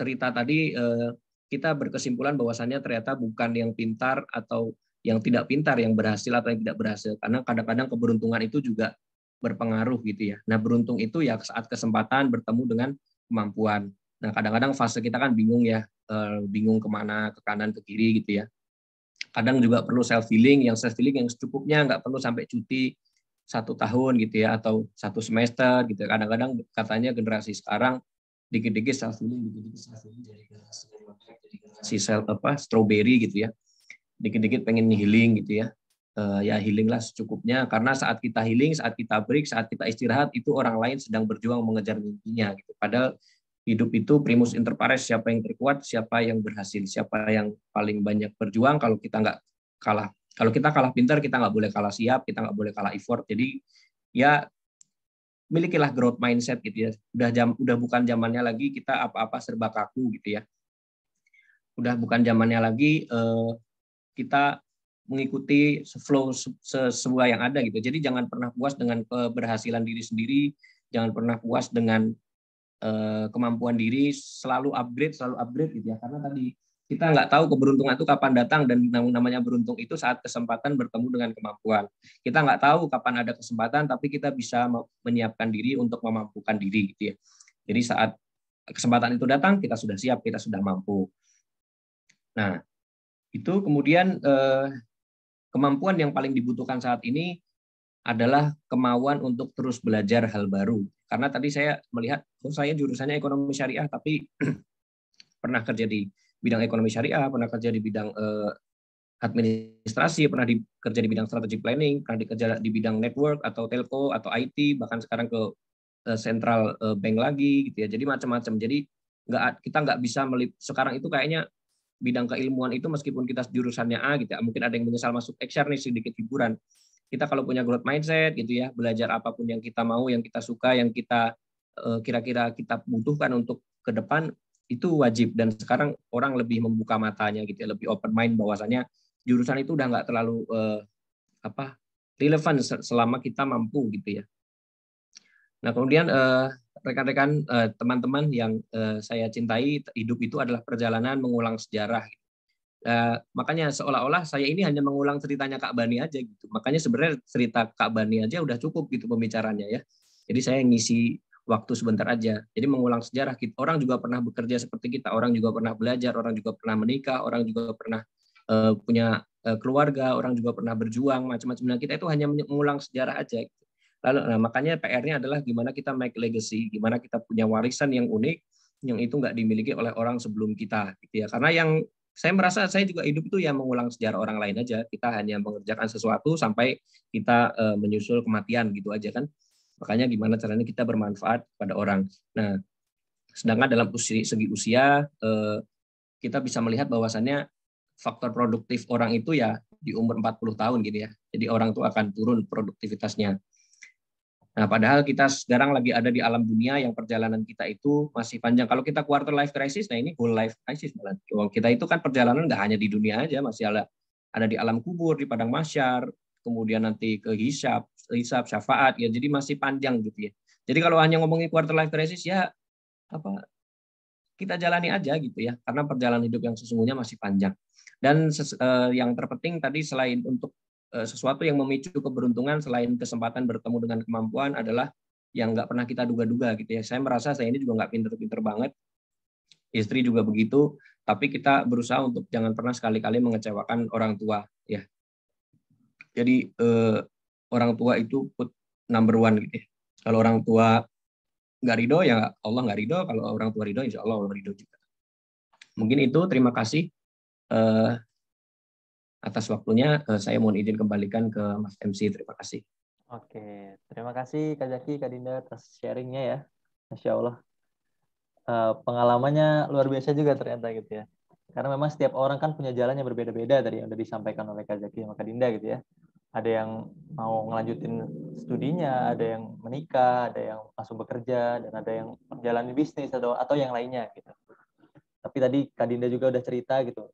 cerita tadi eh, kita berkesimpulan bahwasannya ternyata bukan yang pintar atau yang tidak pintar yang berhasil atau yang tidak berhasil karena kadang-kadang keberuntungan itu juga berpengaruh gitu ya. Nah beruntung itu ya saat kesempatan bertemu dengan kemampuan. Nah kadang-kadang fase kita kan bingung ya, eh, bingung kemana ke kanan ke kiri gitu ya kadang juga perlu self healing yang self healing yang secukupnya nggak perlu sampai cuti satu tahun gitu ya atau satu semester gitu kadang-kadang katanya generasi sekarang dikit-dikit self healing dikit-dikit self healing jadi generasi jadi generasi self apa strawberry gitu ya dikit-dikit pengen healing gitu ya uh, ya healinglah secukupnya karena saat kita healing saat kita break saat kita istirahat itu orang lain sedang berjuang mengejar mimpinya gitu padahal hidup itu primus inter pares siapa yang terkuat siapa yang berhasil siapa yang paling banyak berjuang kalau kita nggak kalah kalau kita kalah pintar kita nggak boleh kalah siap kita nggak boleh kalah effort jadi ya milikilah growth mindset gitu ya udah jam udah bukan zamannya lagi kita apa-apa serba kaku gitu ya udah bukan zamannya lagi eh, kita mengikuti flow sesuai yang ada gitu jadi jangan pernah puas dengan keberhasilan diri sendiri jangan pernah puas dengan Eh, kemampuan diri selalu upgrade selalu upgrade gitu ya karena tadi kita nggak tahu keberuntungan itu kapan datang dan namanya beruntung itu saat kesempatan bertemu dengan kemampuan kita nggak tahu kapan ada kesempatan tapi kita bisa menyiapkan diri untuk memampukan diri gitu ya jadi saat kesempatan itu datang kita sudah siap kita sudah mampu nah itu kemudian eh, kemampuan yang paling dibutuhkan saat ini adalah kemauan untuk terus belajar hal baru. Karena tadi saya melihat, oh saya jurusannya ekonomi syariah, tapi pernah kerja di bidang ekonomi syariah, pernah kerja di bidang eh, administrasi, pernah di, kerja di bidang strategic planning, pernah kerja di bidang network atau telco atau IT, bahkan sekarang ke eh, central eh, bank lagi, gitu ya. Jadi macam-macam. Jadi nggak kita nggak bisa melip, sekarang itu kayaknya bidang keilmuan itu meskipun kita jurusannya A gitu ya, mungkin ada yang menyesal masuk HR nih sedikit hiburan kita kalau punya growth mindset gitu ya, belajar apapun yang kita mau, yang kita suka, yang kita eh, kira-kira kita butuhkan untuk ke depan itu wajib dan sekarang orang lebih membuka matanya gitu ya, lebih open mind bahwasanya jurusan itu udah nggak terlalu eh, apa relevan selama kita mampu gitu ya. Nah, kemudian eh, rekan-rekan eh, teman-teman yang eh, saya cintai hidup itu adalah perjalanan mengulang sejarah Eh, makanya seolah-olah saya ini hanya mengulang ceritanya Kak Bani aja gitu. Makanya sebenarnya cerita Kak Bani aja udah cukup gitu pembicaranya ya. Jadi saya ngisi waktu sebentar aja. Jadi mengulang sejarah kita. Orang juga pernah bekerja seperti kita, orang juga pernah belajar, orang juga pernah menikah, orang juga pernah uh, punya uh, keluarga, orang juga pernah berjuang, macam-macam. Nah, kita itu hanya mengulang sejarah aja gitu. Lalu nah makanya PR-nya adalah gimana kita make legacy, gimana kita punya warisan yang unik yang itu nggak dimiliki oleh orang sebelum kita gitu ya. Karena yang saya merasa saya juga hidup itu ya mengulang sejarah orang lain aja. Kita hanya mengerjakan sesuatu sampai kita e, menyusul kematian gitu aja kan. Makanya gimana caranya kita bermanfaat pada orang. Nah, sedangkan dalam usia, segi usia e, kita bisa melihat bahwasannya faktor produktif orang itu ya di umur 40 tahun gitu ya. Jadi orang itu akan turun produktivitasnya. Nah, padahal kita sekarang lagi ada di alam dunia yang perjalanan kita itu masih panjang. Kalau kita quarter life crisis, nah ini whole life crisis malah. Kita itu kan perjalanan nggak hanya di dunia aja, masih ada ada di alam kubur, di padang masyar, kemudian nanti ke hisab, hisab syafaat ya. Jadi masih panjang gitu ya. Jadi kalau hanya ngomongin quarter life crisis ya apa kita jalani aja gitu ya, karena perjalanan hidup yang sesungguhnya masih panjang. Dan eh, yang terpenting tadi selain untuk Eh, sesuatu yang memicu keberuntungan selain kesempatan bertemu dengan kemampuan adalah yang nggak pernah kita duga-duga gitu ya. Saya merasa saya ini juga nggak pinter-pinter banget, istri juga begitu, tapi kita berusaha untuk jangan pernah sekali-kali mengecewakan orang tua ya. Jadi eh, orang tua itu put number one gitu ya. Kalau orang tua nggak ridho ya Allah nggak ridho, kalau orang tua ridho insya Allah Allah ridho juga. Mungkin itu terima kasih. Eh, atas waktunya eh, saya mohon izin kembalikan ke Mas MC. Terima kasih. Oke, terima kasih Kak jaki Kak Dinda atas sharingnya ya. Masya Allah. Eh, pengalamannya luar biasa juga ternyata gitu ya. Karena memang setiap orang kan punya jalan yang berbeda-beda dari yang sudah disampaikan oleh Kak jaki sama Kak Dinda gitu ya. Ada yang mau ngelanjutin studinya, ada yang menikah, ada yang langsung bekerja, dan ada yang menjalani bisnis atau atau yang lainnya gitu. Tapi tadi Kak Dinda juga udah cerita gitu,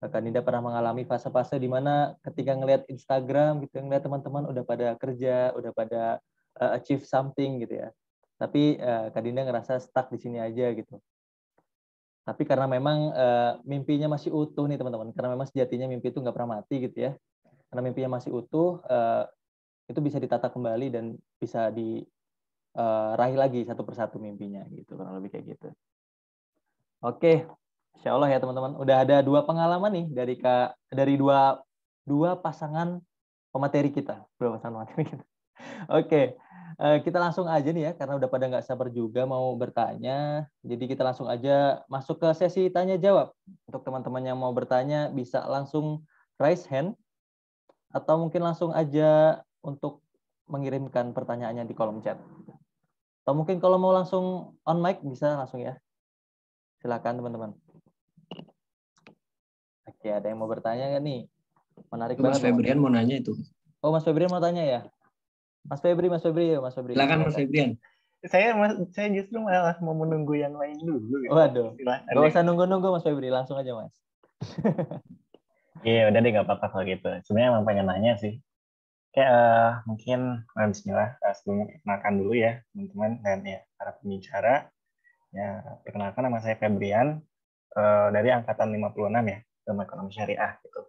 Kak Ninda pernah mengalami fase-fase di mana ketika ngelihat Instagram gitu, ngelihat teman-teman udah pada kerja, udah pada uh, achieve something gitu ya. Tapi uh, Kak Dinda ngerasa stuck di sini aja gitu. Tapi karena memang uh, mimpinya masih utuh nih teman-teman, karena memang sejatinya mimpi itu nggak pernah mati gitu ya. Karena mimpinya masih utuh, uh, itu bisa ditata kembali dan bisa diraih uh, lagi satu persatu mimpinya gitu, kurang lebih kayak gitu. Oke, Insya Allah ya teman-teman. Udah ada dua pengalaman nih dari ka dari dua dua pasangan pemateri kita, dua pasangan pemateri kita. Oke, okay. Eh, kita langsung aja nih ya karena udah pada nggak sabar juga mau bertanya. Jadi kita langsung aja masuk ke sesi tanya jawab. Untuk teman-teman yang mau bertanya bisa langsung raise hand atau mungkin langsung aja untuk mengirimkan pertanyaannya di kolom chat. Atau mungkin kalau mau langsung on mic bisa langsung ya. Silakan teman-teman. Oke, ada yang mau bertanya nggak nih? Menarik Mas banget. Mas Febrian mau nanya itu. Oh, Mas Febrian mau tanya ya? Mas Febri, Mas Febri, Mas Febri. Silakan Mas Febrian. Saya saya justru malah mau menunggu yang lain dulu. Gitu. Waduh. Silahkan gak usah nunggu-nunggu Mas Febri, langsung aja Mas. Iya, udah deh nggak apa-apa kalau gitu. Sebenarnya emang pengen nanya sih. Kayak uh, mungkin nah, Bismillah, uh, sebelum makan dulu ya teman-teman dan ya para pembicara. Ya perkenalkan nama saya Febrian uh, dari angkatan 56 ya sistem ekonomi syariah gitu.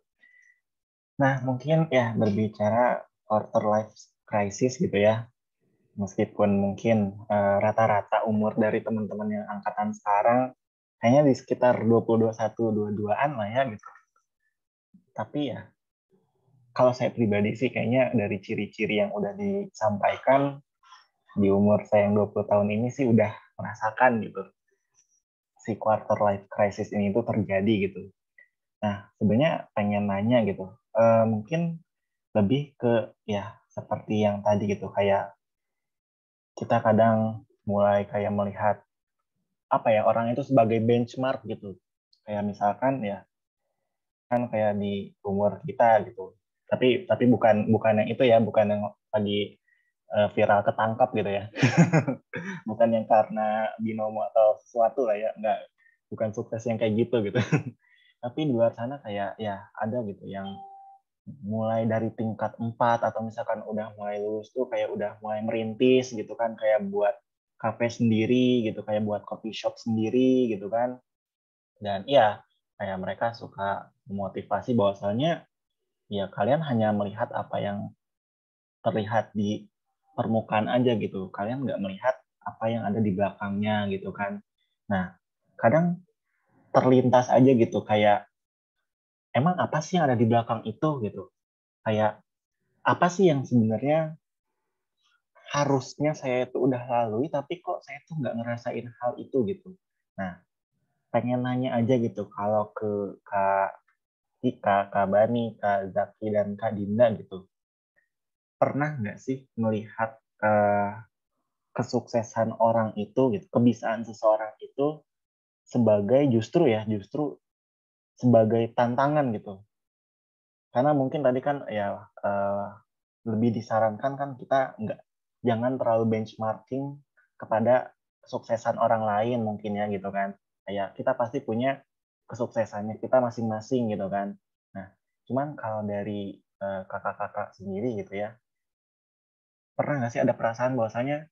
Nah, mungkin ya berbicara quarter life crisis gitu ya. Meskipun mungkin rata eh, rata-rata umur dari teman-teman yang angkatan sekarang hanya di sekitar 20 21 22-an lah ya gitu. Tapi ya kalau saya pribadi sih kayaknya dari ciri-ciri yang udah disampaikan di umur saya yang 20 tahun ini sih udah merasakan gitu si quarter life crisis ini itu terjadi gitu Nah, sebenarnya pengen nanya gitu, uh, mungkin lebih ke ya seperti yang tadi gitu, kayak kita kadang mulai kayak melihat apa ya orang itu sebagai benchmark gitu, kayak misalkan ya kan kayak di umur kita gitu, tapi tapi bukan bukan yang itu ya, bukan yang lagi eh, viral ketangkap gitu ya, bukan yang karena binomo atau sesuatu lah ya, nggak bukan sukses yang kayak gitu gitu. tapi di luar sana kayak ya ada gitu yang mulai dari tingkat 4 atau misalkan udah mulai lulus tuh kayak udah mulai merintis gitu kan kayak buat kafe sendiri gitu kayak buat coffee shop sendiri gitu kan dan ya kayak mereka suka memotivasi bahwasanya ya kalian hanya melihat apa yang terlihat di permukaan aja gitu kalian nggak melihat apa yang ada di belakangnya gitu kan nah kadang terlintas aja gitu kayak emang apa sih yang ada di belakang itu gitu kayak apa sih yang sebenarnya harusnya saya itu udah lalui tapi kok saya tuh nggak ngerasain hal itu gitu nah pengen nanya aja gitu kalau ke kak Tika, kak Bani, kak Zaki dan kak Dinda gitu pernah nggak sih melihat uh, kesuksesan orang itu gitu kebisaan seseorang itu sebagai justru ya justru sebagai tantangan gitu karena mungkin tadi kan ya uh, lebih disarankan kan kita nggak jangan terlalu benchmarking kepada kesuksesan orang lain mungkin ya gitu kan ya kita pasti punya kesuksesannya kita masing-masing gitu kan nah cuman kalau dari kakak eh, kakak-kakak sendiri gitu ya pernah nggak sih ada perasaan bahwasanya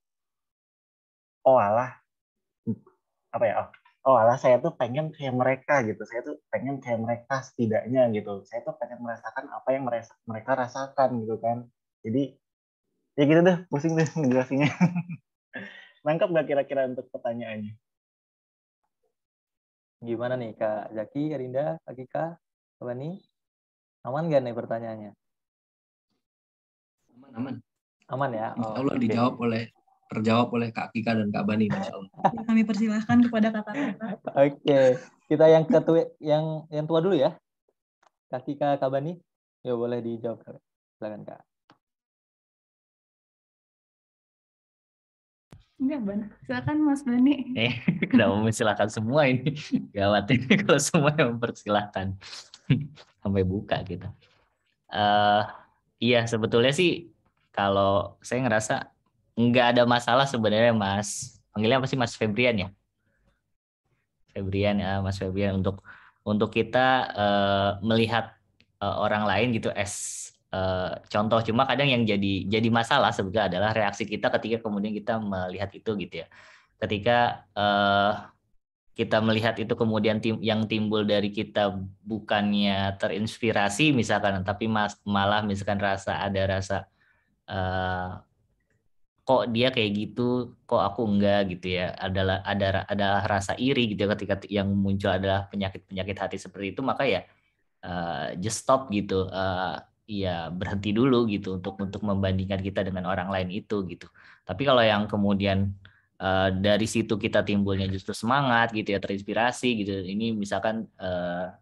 oh alah apa ya oh oh alah saya tuh pengen kayak mereka gitu saya tuh pengen kayak mereka setidaknya gitu saya tuh pengen merasakan apa yang mereka, mereka rasakan gitu kan jadi ya gitu deh pusing deh ngejelasinnya lengkap gak kira-kira untuk pertanyaannya gimana nih kak Zaki Arinda Kak Kika nih aman gak nih pertanyaannya aman aman aman ya oh, Allah okay. dijawab oleh terjawab oleh Kak Kika dan Kak Bani Insya Allah. Ya, kami persilahkan kepada Kak kakak Oke, okay. kita yang ketua yang yang tua dulu ya. Kak Kika, Kak Bani, ya boleh dijawab. Silakan Kak. Enggak, iya, Ban. Silakan Mas Bani. Eh, kenapa mempersilahkan semua ini? Gawat ini kalau semua yang mempersilahkan. Sampai buka kita. Uh, iya, sebetulnya sih kalau saya ngerasa nggak ada masalah sebenarnya Mas. Panggilnya apa sih Mas Febrian ya? Febrian ya, Mas Febrian untuk untuk kita uh, melihat uh, orang lain gitu as uh, contoh cuma kadang yang jadi jadi masalah sebetulnya adalah reaksi kita ketika kemudian kita melihat itu gitu ya. Ketika uh, kita melihat itu kemudian tim, yang timbul dari kita bukannya terinspirasi misalkan tapi mas, malah misalkan rasa ada rasa uh, kok dia kayak gitu kok aku enggak gitu ya adalah ada ada rasa iri gitu ya ketika yang muncul adalah penyakit penyakit hati seperti itu maka ya uh, just stop gitu uh, ya berhenti dulu gitu untuk untuk membandingkan kita dengan orang lain itu gitu tapi kalau yang kemudian uh, dari situ kita timbulnya justru semangat gitu ya terinspirasi gitu ini misalkan uh,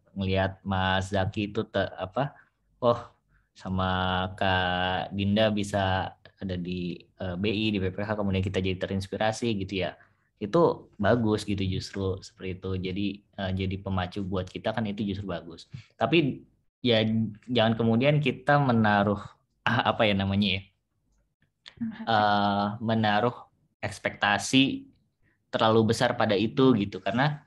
Mas Zaki itu te, apa oh sama Kak Dinda bisa ada di uh, eh, BI di BPH kemudian kita jadi terinspirasi gitu ya itu bagus gitu justru seperti itu jadi uh, jadi pemacu buat kita kan itu justru bagus tapi ya jangan kemudian kita menaruh ah, apa ya namanya ya uh, menaruh ekspektasi terlalu besar pada itu gitu karena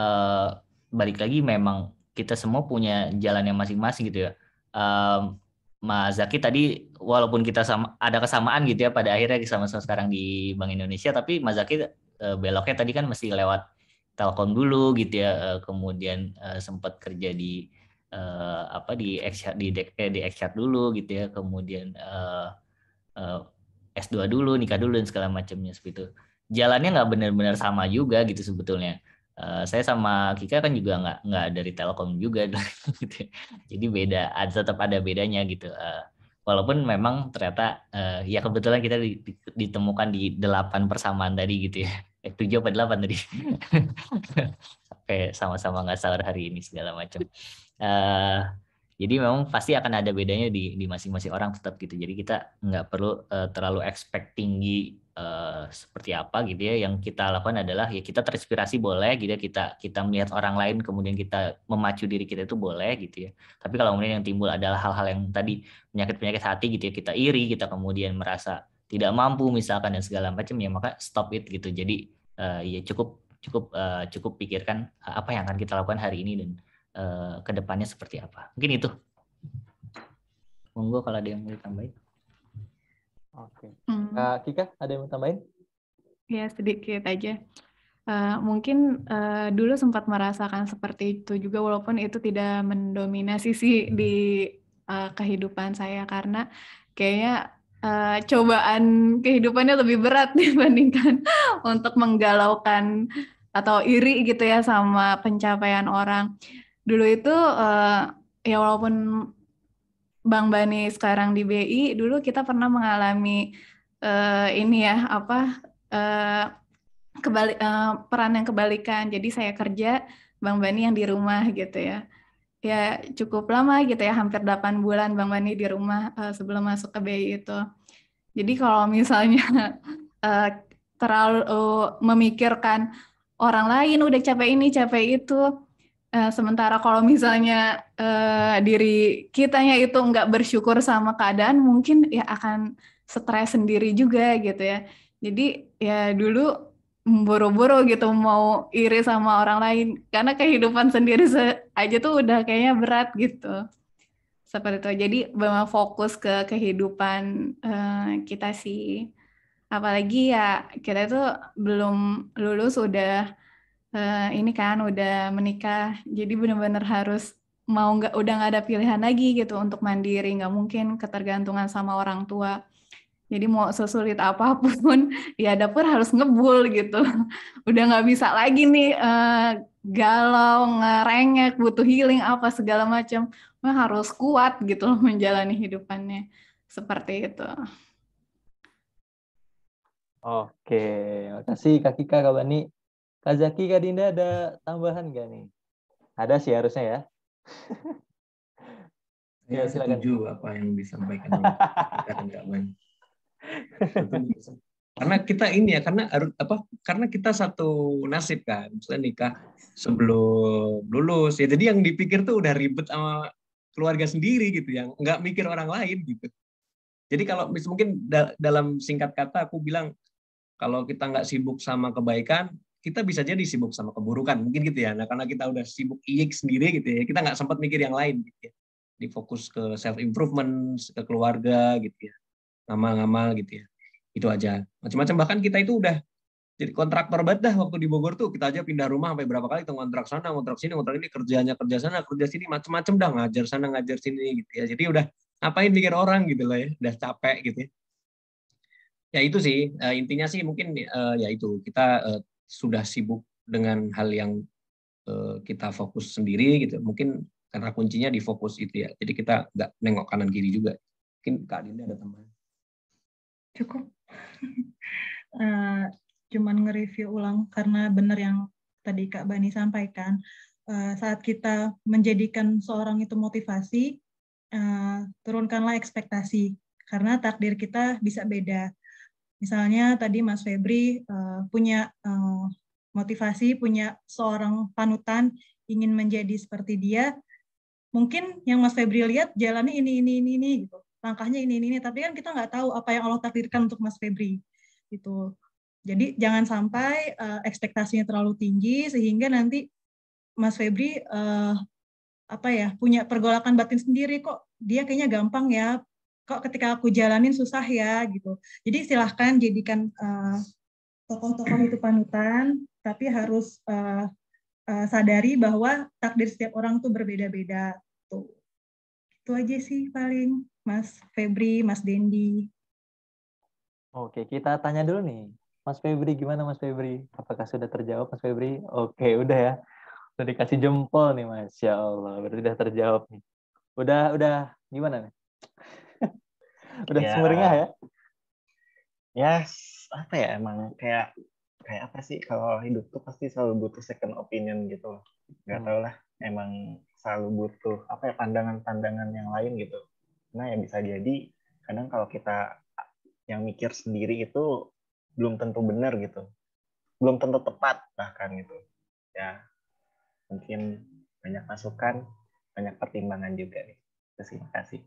uh, balik lagi memang kita semua punya jalan yang masing-masing gitu ya um, Mas Zaki tadi walaupun kita sama ada kesamaan gitu ya pada akhirnya sama-sama sekarang di Bank Indonesia tapi Mas Zaki eh, beloknya tadi kan mesti lewat Telkom dulu gitu ya eh, kemudian eh, sempat kerja di eh, apa di exchat di eh, di dulu gitu ya kemudian S2 dulu nikah dulu dan segala macamnya seperti itu jalannya nggak benar-benar sama juga gitu sebetulnya Eh, saya sama Kika kan juga nggak nggak dari Telkom juga, gitu. Ya. jadi beda, ada tetap ada bedanya gitu. Uh, walaupun memang ternyata uh, ya kebetulan kita ditemukan di delapan persamaan tadi gitu ya, eh tujuh apa delapan tadi, sampai sama-sama nggak sahur hari ini segala macam. Uh, jadi memang pasti akan ada bedanya di di masing-masing orang tetap gitu. Jadi kita nggak perlu uh, terlalu expect tinggi uh, seperti apa gitu ya. Yang kita lakukan adalah ya kita terinspirasi boleh gitu ya. Kita kita melihat orang lain kemudian kita memacu diri kita itu boleh gitu ya. Tapi kalau kemudian yang timbul adalah hal-hal yang tadi penyakit-penyakit hati gitu ya. Kita iri, kita kemudian merasa tidak mampu misalkan dan segala macam ya maka stop it gitu. Jadi uh, ya cukup cukup uh, cukup pikirkan apa yang akan kita lakukan hari ini dan kedepannya eh, ke depannya seperti apa. Mungkin itu. Monggo kalau ada yang mau ditambahin. Oke. Mm. Uh, Kika, ada yang mau tambahin? Ya, sedikit aja. Uh, mungkin uh, dulu sempat merasakan seperti itu juga walaupun itu tidak mendominasi sih hmm. di uh, kehidupan saya karena kayaknya uh, cobaan kehidupannya lebih berat dibandingkan untuk menggalaukan atau iri gitu ya sama pencapaian orang dulu itu uh, ya walaupun Bang Bani sekarang di BI, dulu kita pernah mengalami uh, ini ya apa uh, kebalik uh, peran yang kebalikan. Jadi saya kerja, Bang Bani yang di rumah gitu ya. Ya cukup lama gitu ya, hampir 8 bulan Bang Bani di rumah uh, sebelum masuk ke BI itu. Jadi kalau misalnya uh, terlalu memikirkan orang lain udah capek ini, capek itu, Eh, sementara kalau misalnya uh, diri kitanya itu nggak bersyukur sama keadaan, mungkin ya akan stres sendiri juga gitu ya. Jadi ya dulu boro-boro gitu mau iri sama orang lain karena kehidupan sendiri aja tuh udah kayaknya berat gitu. Seperti itu. Jadi memang fokus ke kehidupan uh, kita sih. Apalagi ya kita tuh belum lulus udah uh, ini kan udah menikah jadi bener-bener harus mau nggak udah nggak ada pilihan lagi gitu untuk mandiri nggak mungkin ketergantungan sama orang tua jadi mau sesulit apapun ya dapur harus ngebul gitu udah nggak bisa lagi nih uh, galau ngerengek butuh healing apa segala macam nah, harus kuat gitu loh menjalani hidupannya seperti itu Oke, makasih Kak Kika, Kak Bani. Kazaki Kak Dinda ada tambahan gak nih? Ada sih harusnya ya. ya, ya silakan. setuju apa yang disampaikan karena karena kita ini ya karena apa karena kita satu nasib kan misalnya nikah sebelum lulus ya jadi yang dipikir tuh udah ribet sama keluarga sendiri gitu yang nggak mikir orang lain gitu jadi kalau mungkin dalam singkat kata aku bilang kalau kita nggak sibuk sama kebaikan kita bisa jadi sibuk sama keburukan mungkin gitu ya nah karena kita udah sibuk iik sendiri gitu ya kita nggak sempat mikir yang lain gitu ya difokus ke self improvement ke keluarga gitu ya ngamal-ngamal gitu ya itu aja macam-macam bahkan kita itu udah jadi kontraktor banget dah waktu di Bogor tuh kita aja pindah rumah sampai berapa kali kita kontrak sana kontrak sini kontrak ini kerjanya kerja sana kerja sini macam-macam dah ngajar sana ngajar sini gitu ya jadi udah ngapain mikir orang gitu loh ya udah capek gitu ya ya itu sih eh, intinya sih mungkin eh, ya itu kita eh, sudah sibuk dengan hal yang eh, kita fokus sendiri gitu mungkin karena kuncinya di fokus itu ya jadi kita nggak nengok kanan kiri juga mungkin kak Dinda ada teman cukup eh, cuman nge-review ulang karena benar yang tadi kak Bani sampaikan eh, saat kita menjadikan seorang itu motivasi turunkanlah ekspektasi karena takdir kita bisa beda Misalnya tadi Mas Febri uh, punya uh, motivasi, punya seorang panutan ingin menjadi seperti dia, mungkin yang Mas Febri lihat jalannya ini ini ini ini gitu, langkahnya ini ini ini, tapi kan kita nggak tahu apa yang Allah takdirkan untuk Mas Febri gitu. Jadi jangan sampai uh, ekspektasinya terlalu tinggi sehingga nanti Mas Febri uh, apa ya punya pergolakan batin sendiri kok dia kayaknya gampang ya kok ketika aku jalanin susah ya gitu. Jadi silahkan jadikan eh, tokoh-tokoh uh, itu panutan, tapi harus uh, uh, sadari bahwa takdir setiap orang tuh berbeda-beda. Tuh, itu aja sih paling, Mas Febri, Mas Dendi. Oke, kita tanya dulu nih, Mas Febri gimana Mas Febri? Apakah sudah terjawab Mas Febri? Oke, udah ya. Udah dikasih jempol nih Mas. Ya Allah, berarti sudah terjawab nih. Udah udah gimana nih? udah ya. sumringah ya ya apa ya emang kayak kayak apa sih kalau hidup tuh pasti selalu butuh second opinion gitu loh nggak hmm. tau lah emang selalu butuh apa ya pandangan-pandangan yang lain gitu nah yang bisa jadi kadang kalau kita yang mikir sendiri itu belum tentu benar gitu belum tentu tepat bahkan gitu ya mungkin banyak masukan banyak pertimbangan juga nih terima kasih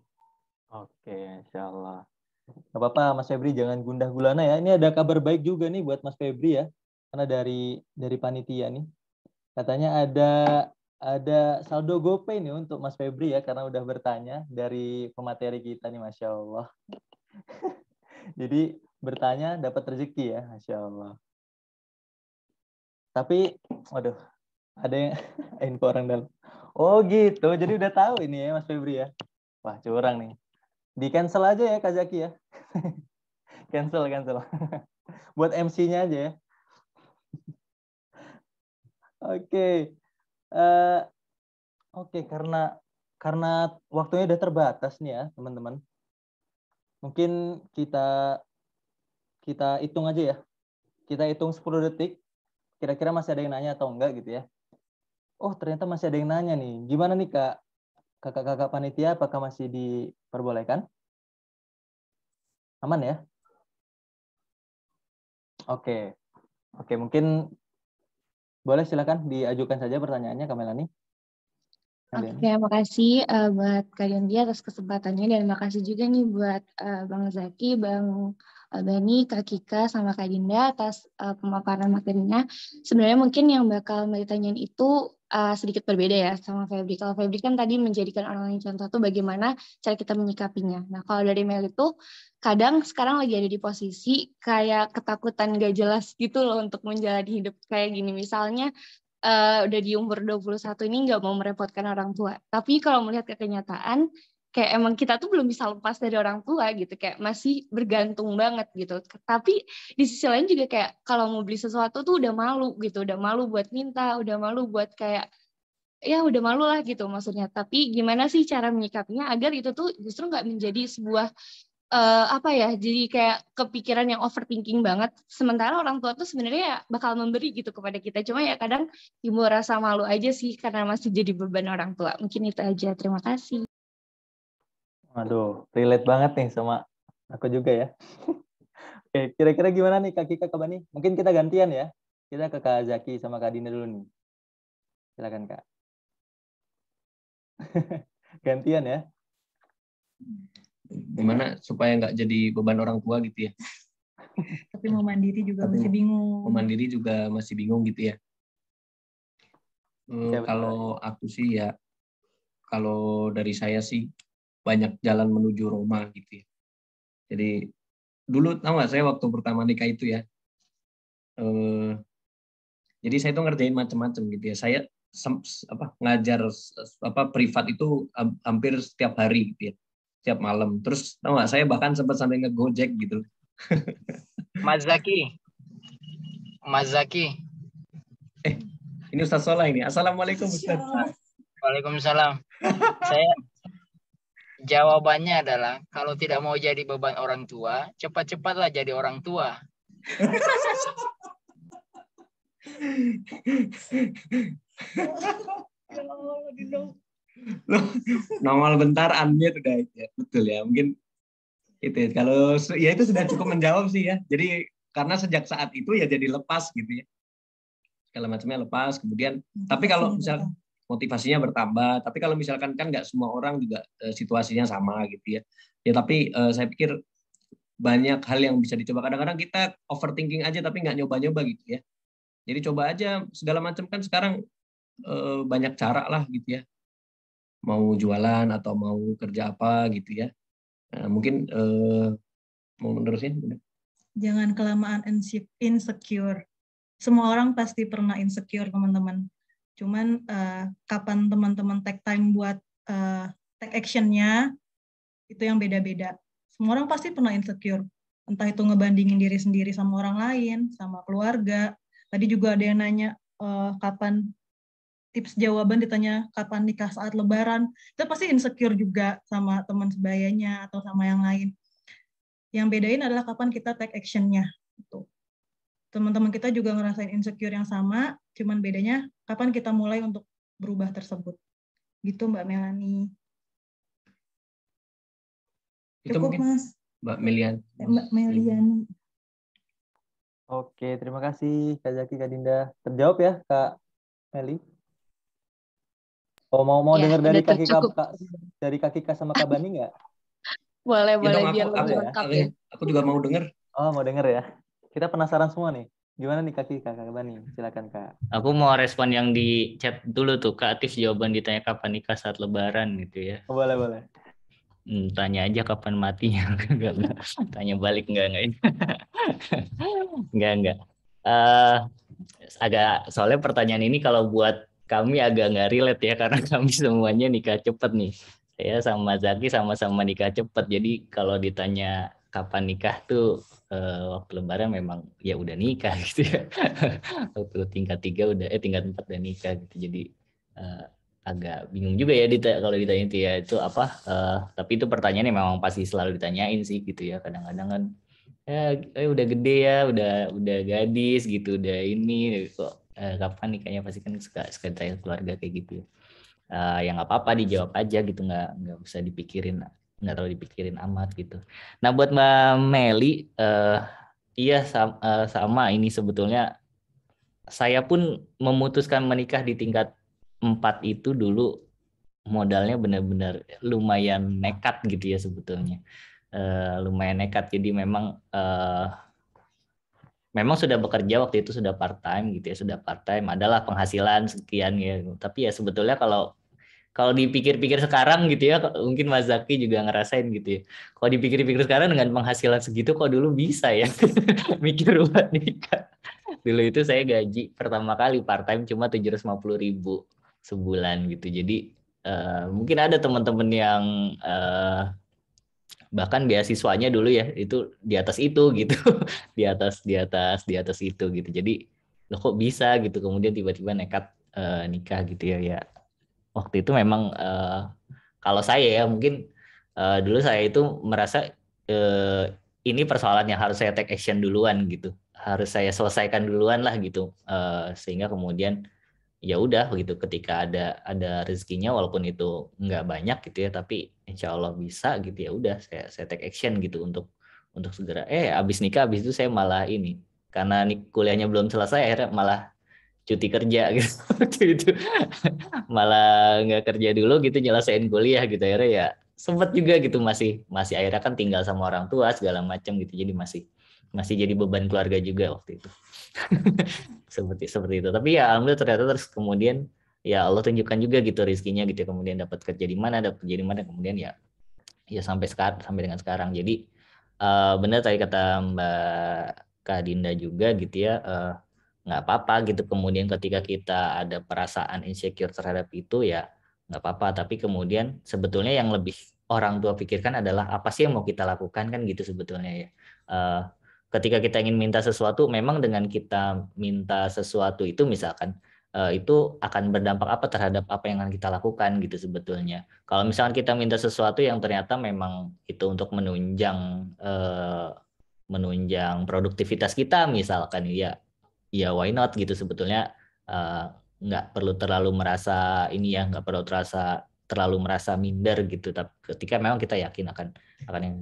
Oke, insya Allah. Gak apa-apa, Mas Febri jangan gundah gulana ya. Ini ada kabar baik juga nih buat Mas Febri ya, karena dari dari panitia nih. Katanya ada ada saldo GoPay nih untuk Mas Febri ya, karena udah bertanya dari pemateri kita nih, masya Allah. Jadi bertanya dapat rezeki ya, masya Allah. Tapi, waduh, ada yang info orang dalam. Oh gitu, jadi udah tahu ini ya Mas Febri ya. Wah curang nih. Di cancel aja ya Kak Zaki ya. cancel, cancel. Buat MC-nya aja ya. Oke. Okay. Uh, eh, Oke, okay, karena karena waktunya udah terbatas nih ya, teman-teman. Mungkin kita kita hitung aja ya. Kita hitung 10 detik. Kira-kira masih ada yang nanya atau enggak gitu ya. Oh, ternyata masih ada yang nanya nih. Gimana nih, Kak? kakak-kakak panitia apakah masih diperbolehkan? Aman ya? Oke. Oke, mungkin boleh silakan diajukan saja pertanyaannya ke Melani. Oke, terima kasih uh, eh, buat kalian dia atas kesempatannya dan terima kasih juga nih buat uh, Bang Zaki, Bang eh, Bani, Kak Kika, sama Kak Dinda atas uh, pemaparan materinya. Sebenarnya mungkin yang bakal mau ditanyain itu uh, sedikit berbeda ya sama Febri. Kalau Febri kan tadi menjadikan orang lain contoh tuh bagaimana cara kita menyikapinya. Nah kalau dari Mel itu kadang sekarang lagi ada di posisi kayak ketakutan gak jelas gitu loh untuk menjalani hidup kayak gini. Misalnya uh, udah di umur 21 ini nggak mau merepotkan orang tua. Tapi kalau melihat ke kenyataan, kayak emang kita tuh belum bisa lepas dari orang tua gitu kayak masih bergantung banget gitu tapi di sisi lain juga kayak kalau mau beli sesuatu tuh udah malu gitu udah malu buat minta udah malu buat kayak ya udah malu lah gitu maksudnya tapi gimana sih cara menyikapinya agar itu tuh justru nggak menjadi sebuah uh, apa ya jadi kayak kepikiran yang overthinking banget sementara orang tua tuh sebenarnya ya bakal memberi gitu kepada kita cuma ya kadang timbul rasa malu aja sih karena masih jadi beban orang tua mungkin itu aja terima kasih Aduh, relate banget nih sama aku juga ya. Oke, kira-kira gimana nih Kak Kika, Bani? Mungkin kita gantian ya. Kita ke Kak Zaki sama Kak Dina dulu nih. Silakan Kak. gantian ya. Gimana supaya nggak jadi beban orang tua gitu ya? Tapi mau mandiri juga Tapi masih bingung. Mau mandiri juga masih bingung gitu ya. Hmm, ya kalau aku sih ya, kalau dari saya sih banyak jalan menuju Roma gitu ya. Jadi dulu tahu gak saya waktu pertama nikah itu ya. Eh, jadi saya itu ngerjain macam-macam gitu ya. Saya sem, apa ngajar apa privat itu hampir setiap hari gitu ya. Setiap malam. Terus tahu gak saya bahkan sempat sampai ngegojek gitu. Mazaki, Mazaki, Eh, ini Ustaz Sola ini. Assalamualaikum Ustaz. Waalaikumsalam. saya Jawabannya adalah kalau tidak mau jadi beban orang tua, cepat-cepatlah jadi orang tua. nongol bentar unmute udah ya, betul ya mungkin itu ya. kalau ya itu sudah cukup menjawab sih ya jadi karena sejak saat itu ya jadi lepas gitu ya Kalau macamnya lepas kemudian tapi kalau misal motivasinya bertambah. Tapi kalau misalkan kan nggak semua orang juga eh, situasinya sama gitu ya. Ya tapi eh, saya pikir banyak hal yang bisa dicoba. Kadang-kadang kita overthinking aja tapi nggak nyoba-nyoba gitu ya. Jadi coba aja segala macam kan sekarang eh, banyak cara lah gitu ya. Mau jualan atau mau kerja apa gitu ya. Nah, mungkin mau menerusin. Jangan kelamaan insecure. Semua orang pasti pernah insecure teman-teman. Cuman uh, kapan teman-teman take time buat uh, take actionnya itu yang beda-beda. Semua orang pasti pernah insecure. Entah itu ngebandingin diri sendiri sama orang lain, sama keluarga. Tadi juga ada yang nanya uh, kapan tips jawaban ditanya kapan nikah saat lebaran. Itu pasti insecure juga sama teman sebayanya atau sama yang lain. Yang bedain adalah kapan kita take actionnya. itu Teman-teman kita juga ngerasain insecure yang sama, Cuman bedanya kapan kita mulai untuk berubah tersebut. Gitu Mbak Melani. Itu Cukup Mas. Mbak Melian. Eh, Mbak Meliani. Oke, terima kasih Kak Zaki, Kak Dinda. Terjawab ya Kak Meli. Oh mau mau ya, dengar dari kaki kak, kak, dari kaki kak sama kak Bani nggak? boleh ya boleh dong, biar aku, aku, ya. Aku juga mau dengar. Oh mau dengar ya. Kita penasaran semua nih. Gimana nih kak? kakak nih? Silakan kak. Aku mau respon yang di chat dulu tuh kak Atif jawaban ditanya kapan nikah saat Lebaran gitu ya. Oh, boleh boleh. Hmm, tanya aja kapan matinya. Tanya balik enggak enggak. enggak enggak. Uh, agak soalnya pertanyaan ini kalau buat kami agak nggak relate ya karena kami semuanya nikah cepet nih. Saya sama Zaki sama-sama nikah cepet. Jadi kalau ditanya kapan nikah tuh uh, waktu lebaran memang ya udah nikah gitu ya waktu tingkat tiga udah eh tingkat empat udah nikah gitu jadi uh, agak bingung juga ya dita kalau ditanya itu ya itu apa uh, tapi itu pertanyaannya memang pasti selalu ditanyain sih gitu ya kadang-kadang kan ya eh, udah gede ya udah udah gadis gitu udah ini kok eh, kapan nikahnya pasti kan suka suka tanya keluarga kayak gitu uh, ya. yang apa-apa dijawab aja gitu nggak nggak usah dipikirin nggak terlalu dipikirin amat gitu. Nah buat Mbak Meli, uh, iya sama, uh, eh, sama ini sebetulnya saya pun memutuskan menikah di tingkat empat itu dulu modalnya benar-benar lumayan nekat gitu ya sebetulnya, uh, lumayan nekat. Jadi memang uh, memang sudah bekerja waktu itu sudah part time gitu ya sudah part time adalah penghasilan sekian ya tapi ya sebetulnya kalau kalau dipikir-pikir sekarang gitu ya mungkin Mas Zaki juga ngerasain gitu ya kalau dipikir-pikir sekarang dengan penghasilan segitu kok dulu bisa ya mikir buat nikah dulu itu saya gaji pertama kali part time cuma puluh ribu sebulan gitu jadi uh, mungkin ada teman-teman yang uh, bahkan beasiswanya dulu ya itu di atas itu gitu di atas di atas di atas itu gitu jadi lo kok bisa gitu kemudian tiba-tiba nekat uh, nikah gitu ya ya waktu itu memang uh, kalau saya ya mungkin uh, dulu saya itu merasa uh, ini persoalan yang harus saya take action duluan gitu harus saya selesaikan duluan lah gitu uh, sehingga kemudian ya udah gitu ketika ada ada rezekinya walaupun itu nggak banyak gitu ya tapi insya Allah bisa gitu ya udah saya saya take action gitu untuk untuk segera eh abis nikah abis itu saya malah ini karena nih kuliahnya belum selesai akhirnya malah cuti kerja gitu, gitu, malah nggak kerja dulu gitu nyelesain kuliah gitu akhirnya ya sempat juga gitu masih masih akhirnya kan tinggal sama orang tua segala macam gitu jadi masih masih jadi beban keluarga juga waktu itu seperti seperti itu tapi ya alhamdulillah ternyata terus kemudian ya Allah tunjukkan juga gitu rizkinya gitu kemudian dapat kerja di mana dapat kerja di mana kemudian ya ya sampai sekarang sampai dengan sekarang jadi uh, benar tadi kata Mbak Kadinda juga gitu ya uh, nggak apa-apa gitu kemudian ketika kita ada perasaan insecure terhadap itu ya nggak apa-apa tapi kemudian sebetulnya yang lebih orang tua pikirkan adalah apa sih yang mau kita lakukan kan gitu sebetulnya ya uh, ketika kita ingin minta sesuatu memang dengan kita minta sesuatu itu misalkan uh, itu akan berdampak apa terhadap apa yang akan kita lakukan gitu sebetulnya kalau misalkan kita minta sesuatu yang ternyata memang itu untuk menunjang uh, menunjang produktivitas kita misalkan ya ya why not gitu sebetulnya uh, perlu terlalu merasa ini ya nggak perlu terasa terlalu merasa minder gitu tapi ketika memang kita yakin akan akan yang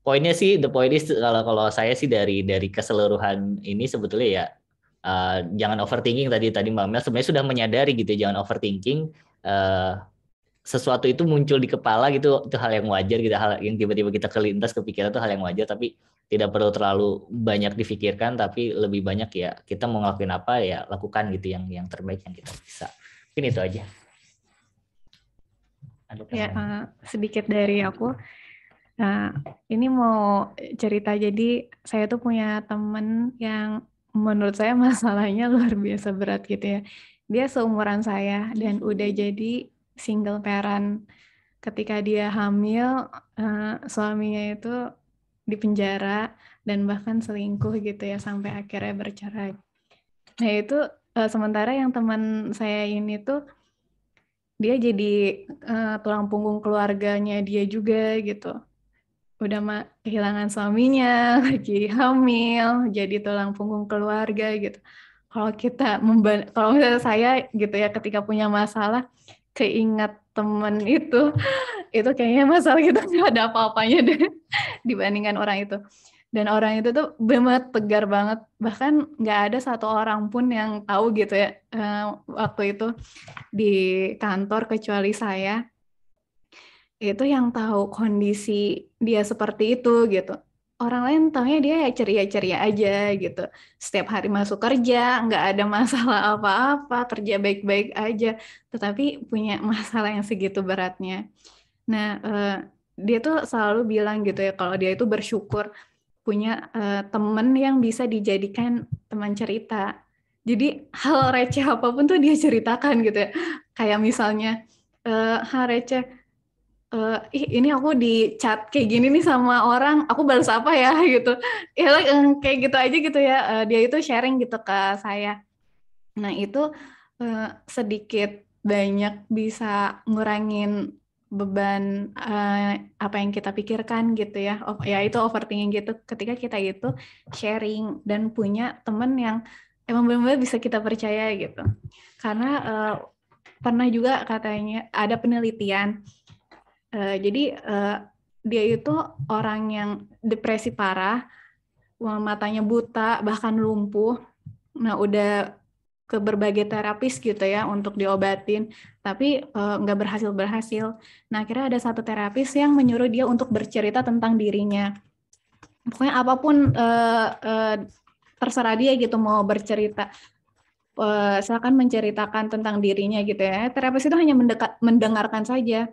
poinnya sih the point is kalau kalau saya sih dari dari keseluruhan ini sebetulnya ya uh, jangan overthinking tadi tadi Mbak Mel sebenarnya sudah menyadari gitu jangan overthinking uh, sesuatu itu muncul di kepala gitu itu hal yang wajar gitu hal yang tiba-tiba kita kelintas kepikiran itu hal yang wajar tapi tidak perlu terlalu banyak difikirkan tapi lebih banyak ya kita mau ngelakuin apa ya lakukan gitu yang yang terbaik yang kita bisa ini itu aja ya uh, sedikit dari aku nah ini mau cerita jadi saya tuh punya temen yang menurut saya masalahnya luar biasa berat gitu ya dia seumuran saya dan udah jadi single parent ketika dia hamil uh, suaminya itu di penjara dan bahkan selingkuh gitu ya sampai akhirnya bercerai. Nah itu uh, sementara yang teman saya ini tuh dia jadi uh, tulang punggung keluarganya dia juga gitu. Udah mah kehilangan suaminya, lagi hamil, jadi tulang punggung keluarga gitu. Kalau kita kalau misalnya saya gitu ya ketika punya masalah keingat temen itu itu kayaknya masalah kita nggak ada apa-apanya deh dibandingkan orang itu dan orang itu tuh bener tegar banget bahkan nggak ada satu orang pun yang tahu gitu ya eh, waktu itu di kantor kecuali saya itu yang tahu kondisi dia seperti itu gitu orang lain taunya dia ya ceria-ceria aja gitu. Setiap hari masuk kerja, nggak ada masalah apa-apa, kerja baik-baik aja. Tetapi punya masalah yang segitu beratnya. Nah, uh, dia tuh selalu bilang gitu ya, kalau dia itu bersyukur punya uh, temen yang bisa dijadikan teman cerita. Jadi hal receh apapun tuh dia ceritakan gitu ya. Kayak misalnya, uh, eh, hal receh, uh, ih ini aku di chat kayak gini nih sama orang, aku balas apa ya gitu. Ya like, um, kayak gitu aja gitu ya. Uh, dia itu sharing gitu ke saya. Nah, itu uh, sedikit banyak bisa ngurangin beban uh, apa yang kita pikirkan gitu ya. Oh, ya itu overthinking gitu ketika kita itu sharing dan punya temen yang emang benar-benar bisa kita percaya gitu. Karena uh, pernah juga katanya ada penelitian Eh, jadi uh, dia itu orang yang depresi parah, matanya buta, bahkan lumpuh. Nah, udah ke berbagai terapis gitu ya untuk diobatin, tapi eh, nggak uh, berhasil berhasil. Nah, akhirnya ada satu terapis yang menyuruh dia untuk bercerita tentang dirinya. Pokoknya apapun uh, uh, terserah dia gitu mau bercerita. Uh, silakan menceritakan tentang dirinya gitu ya. Terapis itu hanya mendekat, mendengarkan saja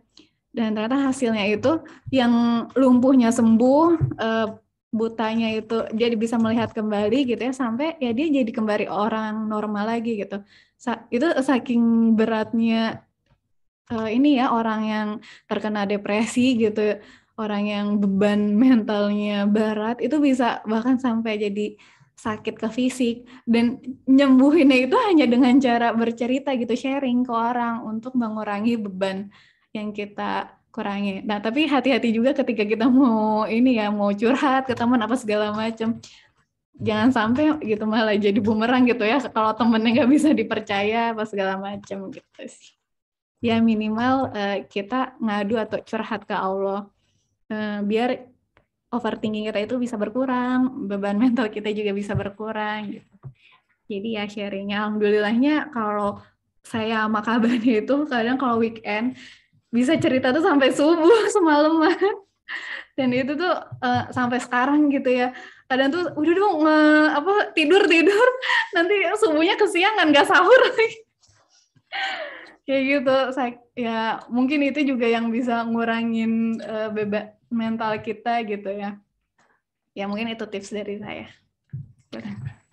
dan ternyata hasilnya itu yang lumpuhnya sembuh eh, butanya itu jadi bisa melihat kembali gitu ya sampai ya dia jadi kembali orang normal lagi gitu Sa itu saking beratnya uh, ini ya orang yang terkena depresi gitu orang yang beban mentalnya berat itu bisa bahkan sampai jadi sakit ke fisik dan nyembuhinnya itu hanya dengan cara bercerita gitu sharing ke orang untuk mengurangi beban yang kita kurangi. Nah, tapi hati-hati juga ketika kita mau ini ya, mau curhat ke teman apa segala macam. Jangan sampai gitu malah jadi bumerang gitu ya kalau temennya nggak bisa dipercaya apa segala macam gitu sih. Ya minimal uh, kita ngadu atau curhat ke Allah uh, biar overthinking kita itu bisa berkurang, beban mental kita juga bisa berkurang gitu. Jadi ya sharingnya, alhamdulillahnya kalau saya sama kabarnya itu kadang kalau weekend bisa cerita tuh sampai subuh semalaman dan itu tuh uh, sampai sekarang gitu ya kadang tuh udah dong nge, apa tidur tidur nanti subuhnya kesiangan nggak sahur kayak gitu saya ya mungkin itu juga yang bisa ngurangin uh, mental kita gitu ya ya mungkin itu tips dari saya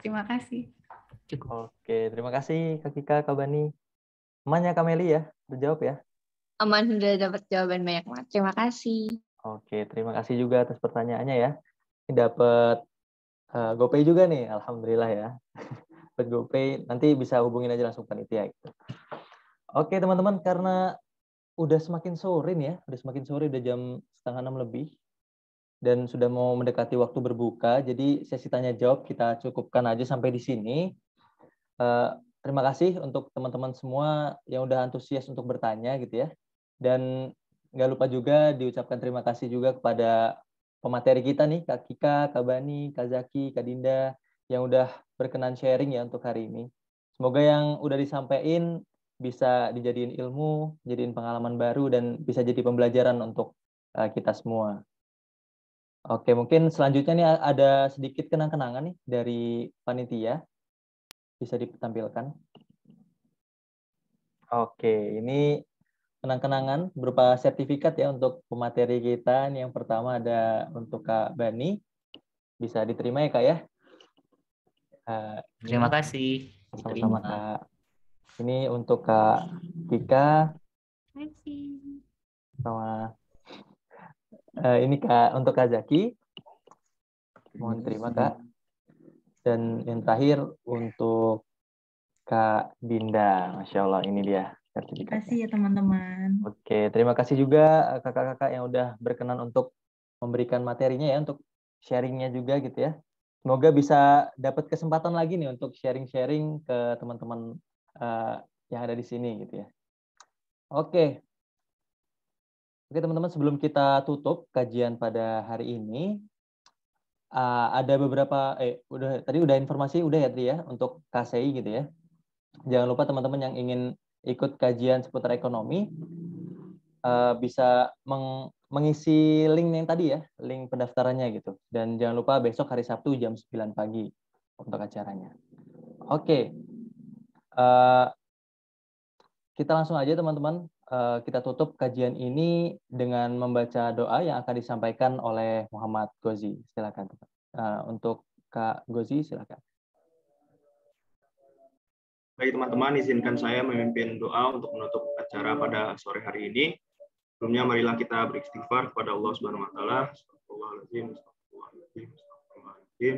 terima kasih cukup oke terima kasih kakika kabani kak Manya Kameli ya, terjawab ya. ya? Aman sudah dapat jawaban banyak banget. Terima kasih. Oke, terima kasih juga atas pertanyaannya ya. Dapat uh, eh, GoPay juga nih, alhamdulillah ya. dapat GoPay, nanti bisa hubungin aja langsung panitia gitu. Oke, teman-teman, karena udah semakin sore nih ya, udah semakin sore, udah jam setengah enam lebih dan sudah mau mendekati waktu berbuka, jadi sesi tanya jawab kita cukupkan aja sampai di sini. Uh, terima kasih untuk teman-teman semua yang udah antusias untuk bertanya gitu ya. Dan nggak lupa juga diucapkan terima kasih juga kepada pemateri kita nih, Kak Kika, Kak Bani, Kak Zaki, Kak Dinda, yang udah berkenan sharing ya untuk hari ini. Semoga yang udah disampaikan bisa dijadiin ilmu, jadiin pengalaman baru, dan bisa jadi pembelajaran untuk eh, kita semua. Oke, mungkin selanjutnya nih ada sedikit kenang-kenangan nih dari panitia. Bisa ditampilkan. Oke, ini kenang-kenangan berupa sertifikat ya untuk pemateri kita. Ini yang pertama ada untuk Kak Bani. Bisa diterima ya Kak ya? Eh, terima kasih. Sama-sama Ini untuk Kak Tika. Terima kasih. Sama eh, ini Kak untuk Kak Zaki. Mohon terima Kak. Dan yang terakhir untuk Kak Dinda. Masya Allah ini dia. Terima kasih ya teman-teman. Oke, terima kasih juga eh, kakak-kakak yang udah berkenan untuk memberikan materinya ya untuk sharingnya juga gitu ya. Semoga bisa dapat kesempatan lagi nih untuk sharing-sharing ke teman-teman uh, yang ada di sini gitu ya. Oke. Oke teman-teman, sebelum kita tutup kajian pada hari ini, uh, ada beberapa eh udah tadi udah informasi udah ya Tri ya untuk KCI gitu ya. Jangan lupa teman-teman yang ingin ikut kajian seputar ekonomi eh, bisa meng mengisi link yang tadi ya, link pendaftarannya gitu. Dan jangan lupa besok hari Sabtu jam 9 pagi untuk acaranya. Oke. Okay. Eh, kita langsung aja teman-teman, eh, kita tutup kajian ini dengan membaca doa yang akan disampaikan oleh Muhammad Gozi. Silakan. Uh, untuk Kak Gozi silakan. Baik teman-teman, izinkan saya memimpin doa untuk menutup acara pada sore hari ini. Sebelumnya marilah kita beristighfar kepada Allah Subhanahu wa taala. Astagfirullahalazim, astagfirullahalazim, astagfirullahalazim.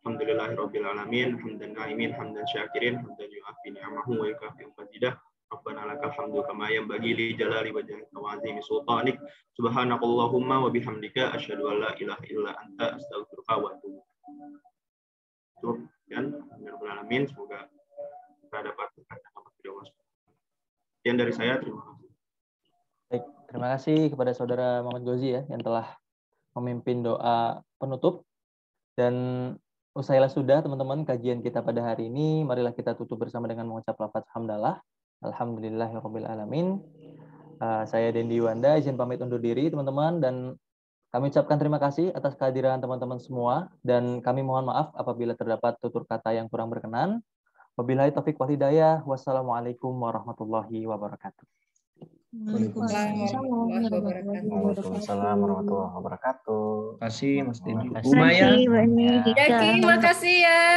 Alhamdulillahirabbil alamin, hamdan naimin, hamdan syakirin, hamdan yu'afi ni'amahu wa yukafi mazidah. Rabbana lakal hamdu kama yanbaghi li jalali wajhika wa azimi sultanik. Subhanakallahumma wa bihamdika asyhadu an la ilaha illa anta astaghfiruka wa atubu. Cukup, kan? alamin. Semoga berhadapan dengan Mas, yang dari saya, terima kasih. Baik, terima kasih kepada saudara Muhammad Gozi ya yang telah memimpin doa penutup dan usailah sudah teman-teman kajian kita pada hari ini. Marilah kita tutup bersama dengan mengucap lafaz hamdalah. Alhamdulillahirabbil alamin. Uh, saya Dendi Wanda izin pamit undur diri teman-teman dan kami ucapkan terima kasih atas kehadiran teman-teman semua dan kami mohon maaf apabila terdapat tutur kata yang kurang berkenan. Wabillahi taufik wal hidayah. Wassalamualaikum warahmatullahi wabarakatuh. Waalaikumsalam warahmatullahi wabarakatuh. Terima kasih Mas Dini. Terima kasih banyak. Terima kasih ya.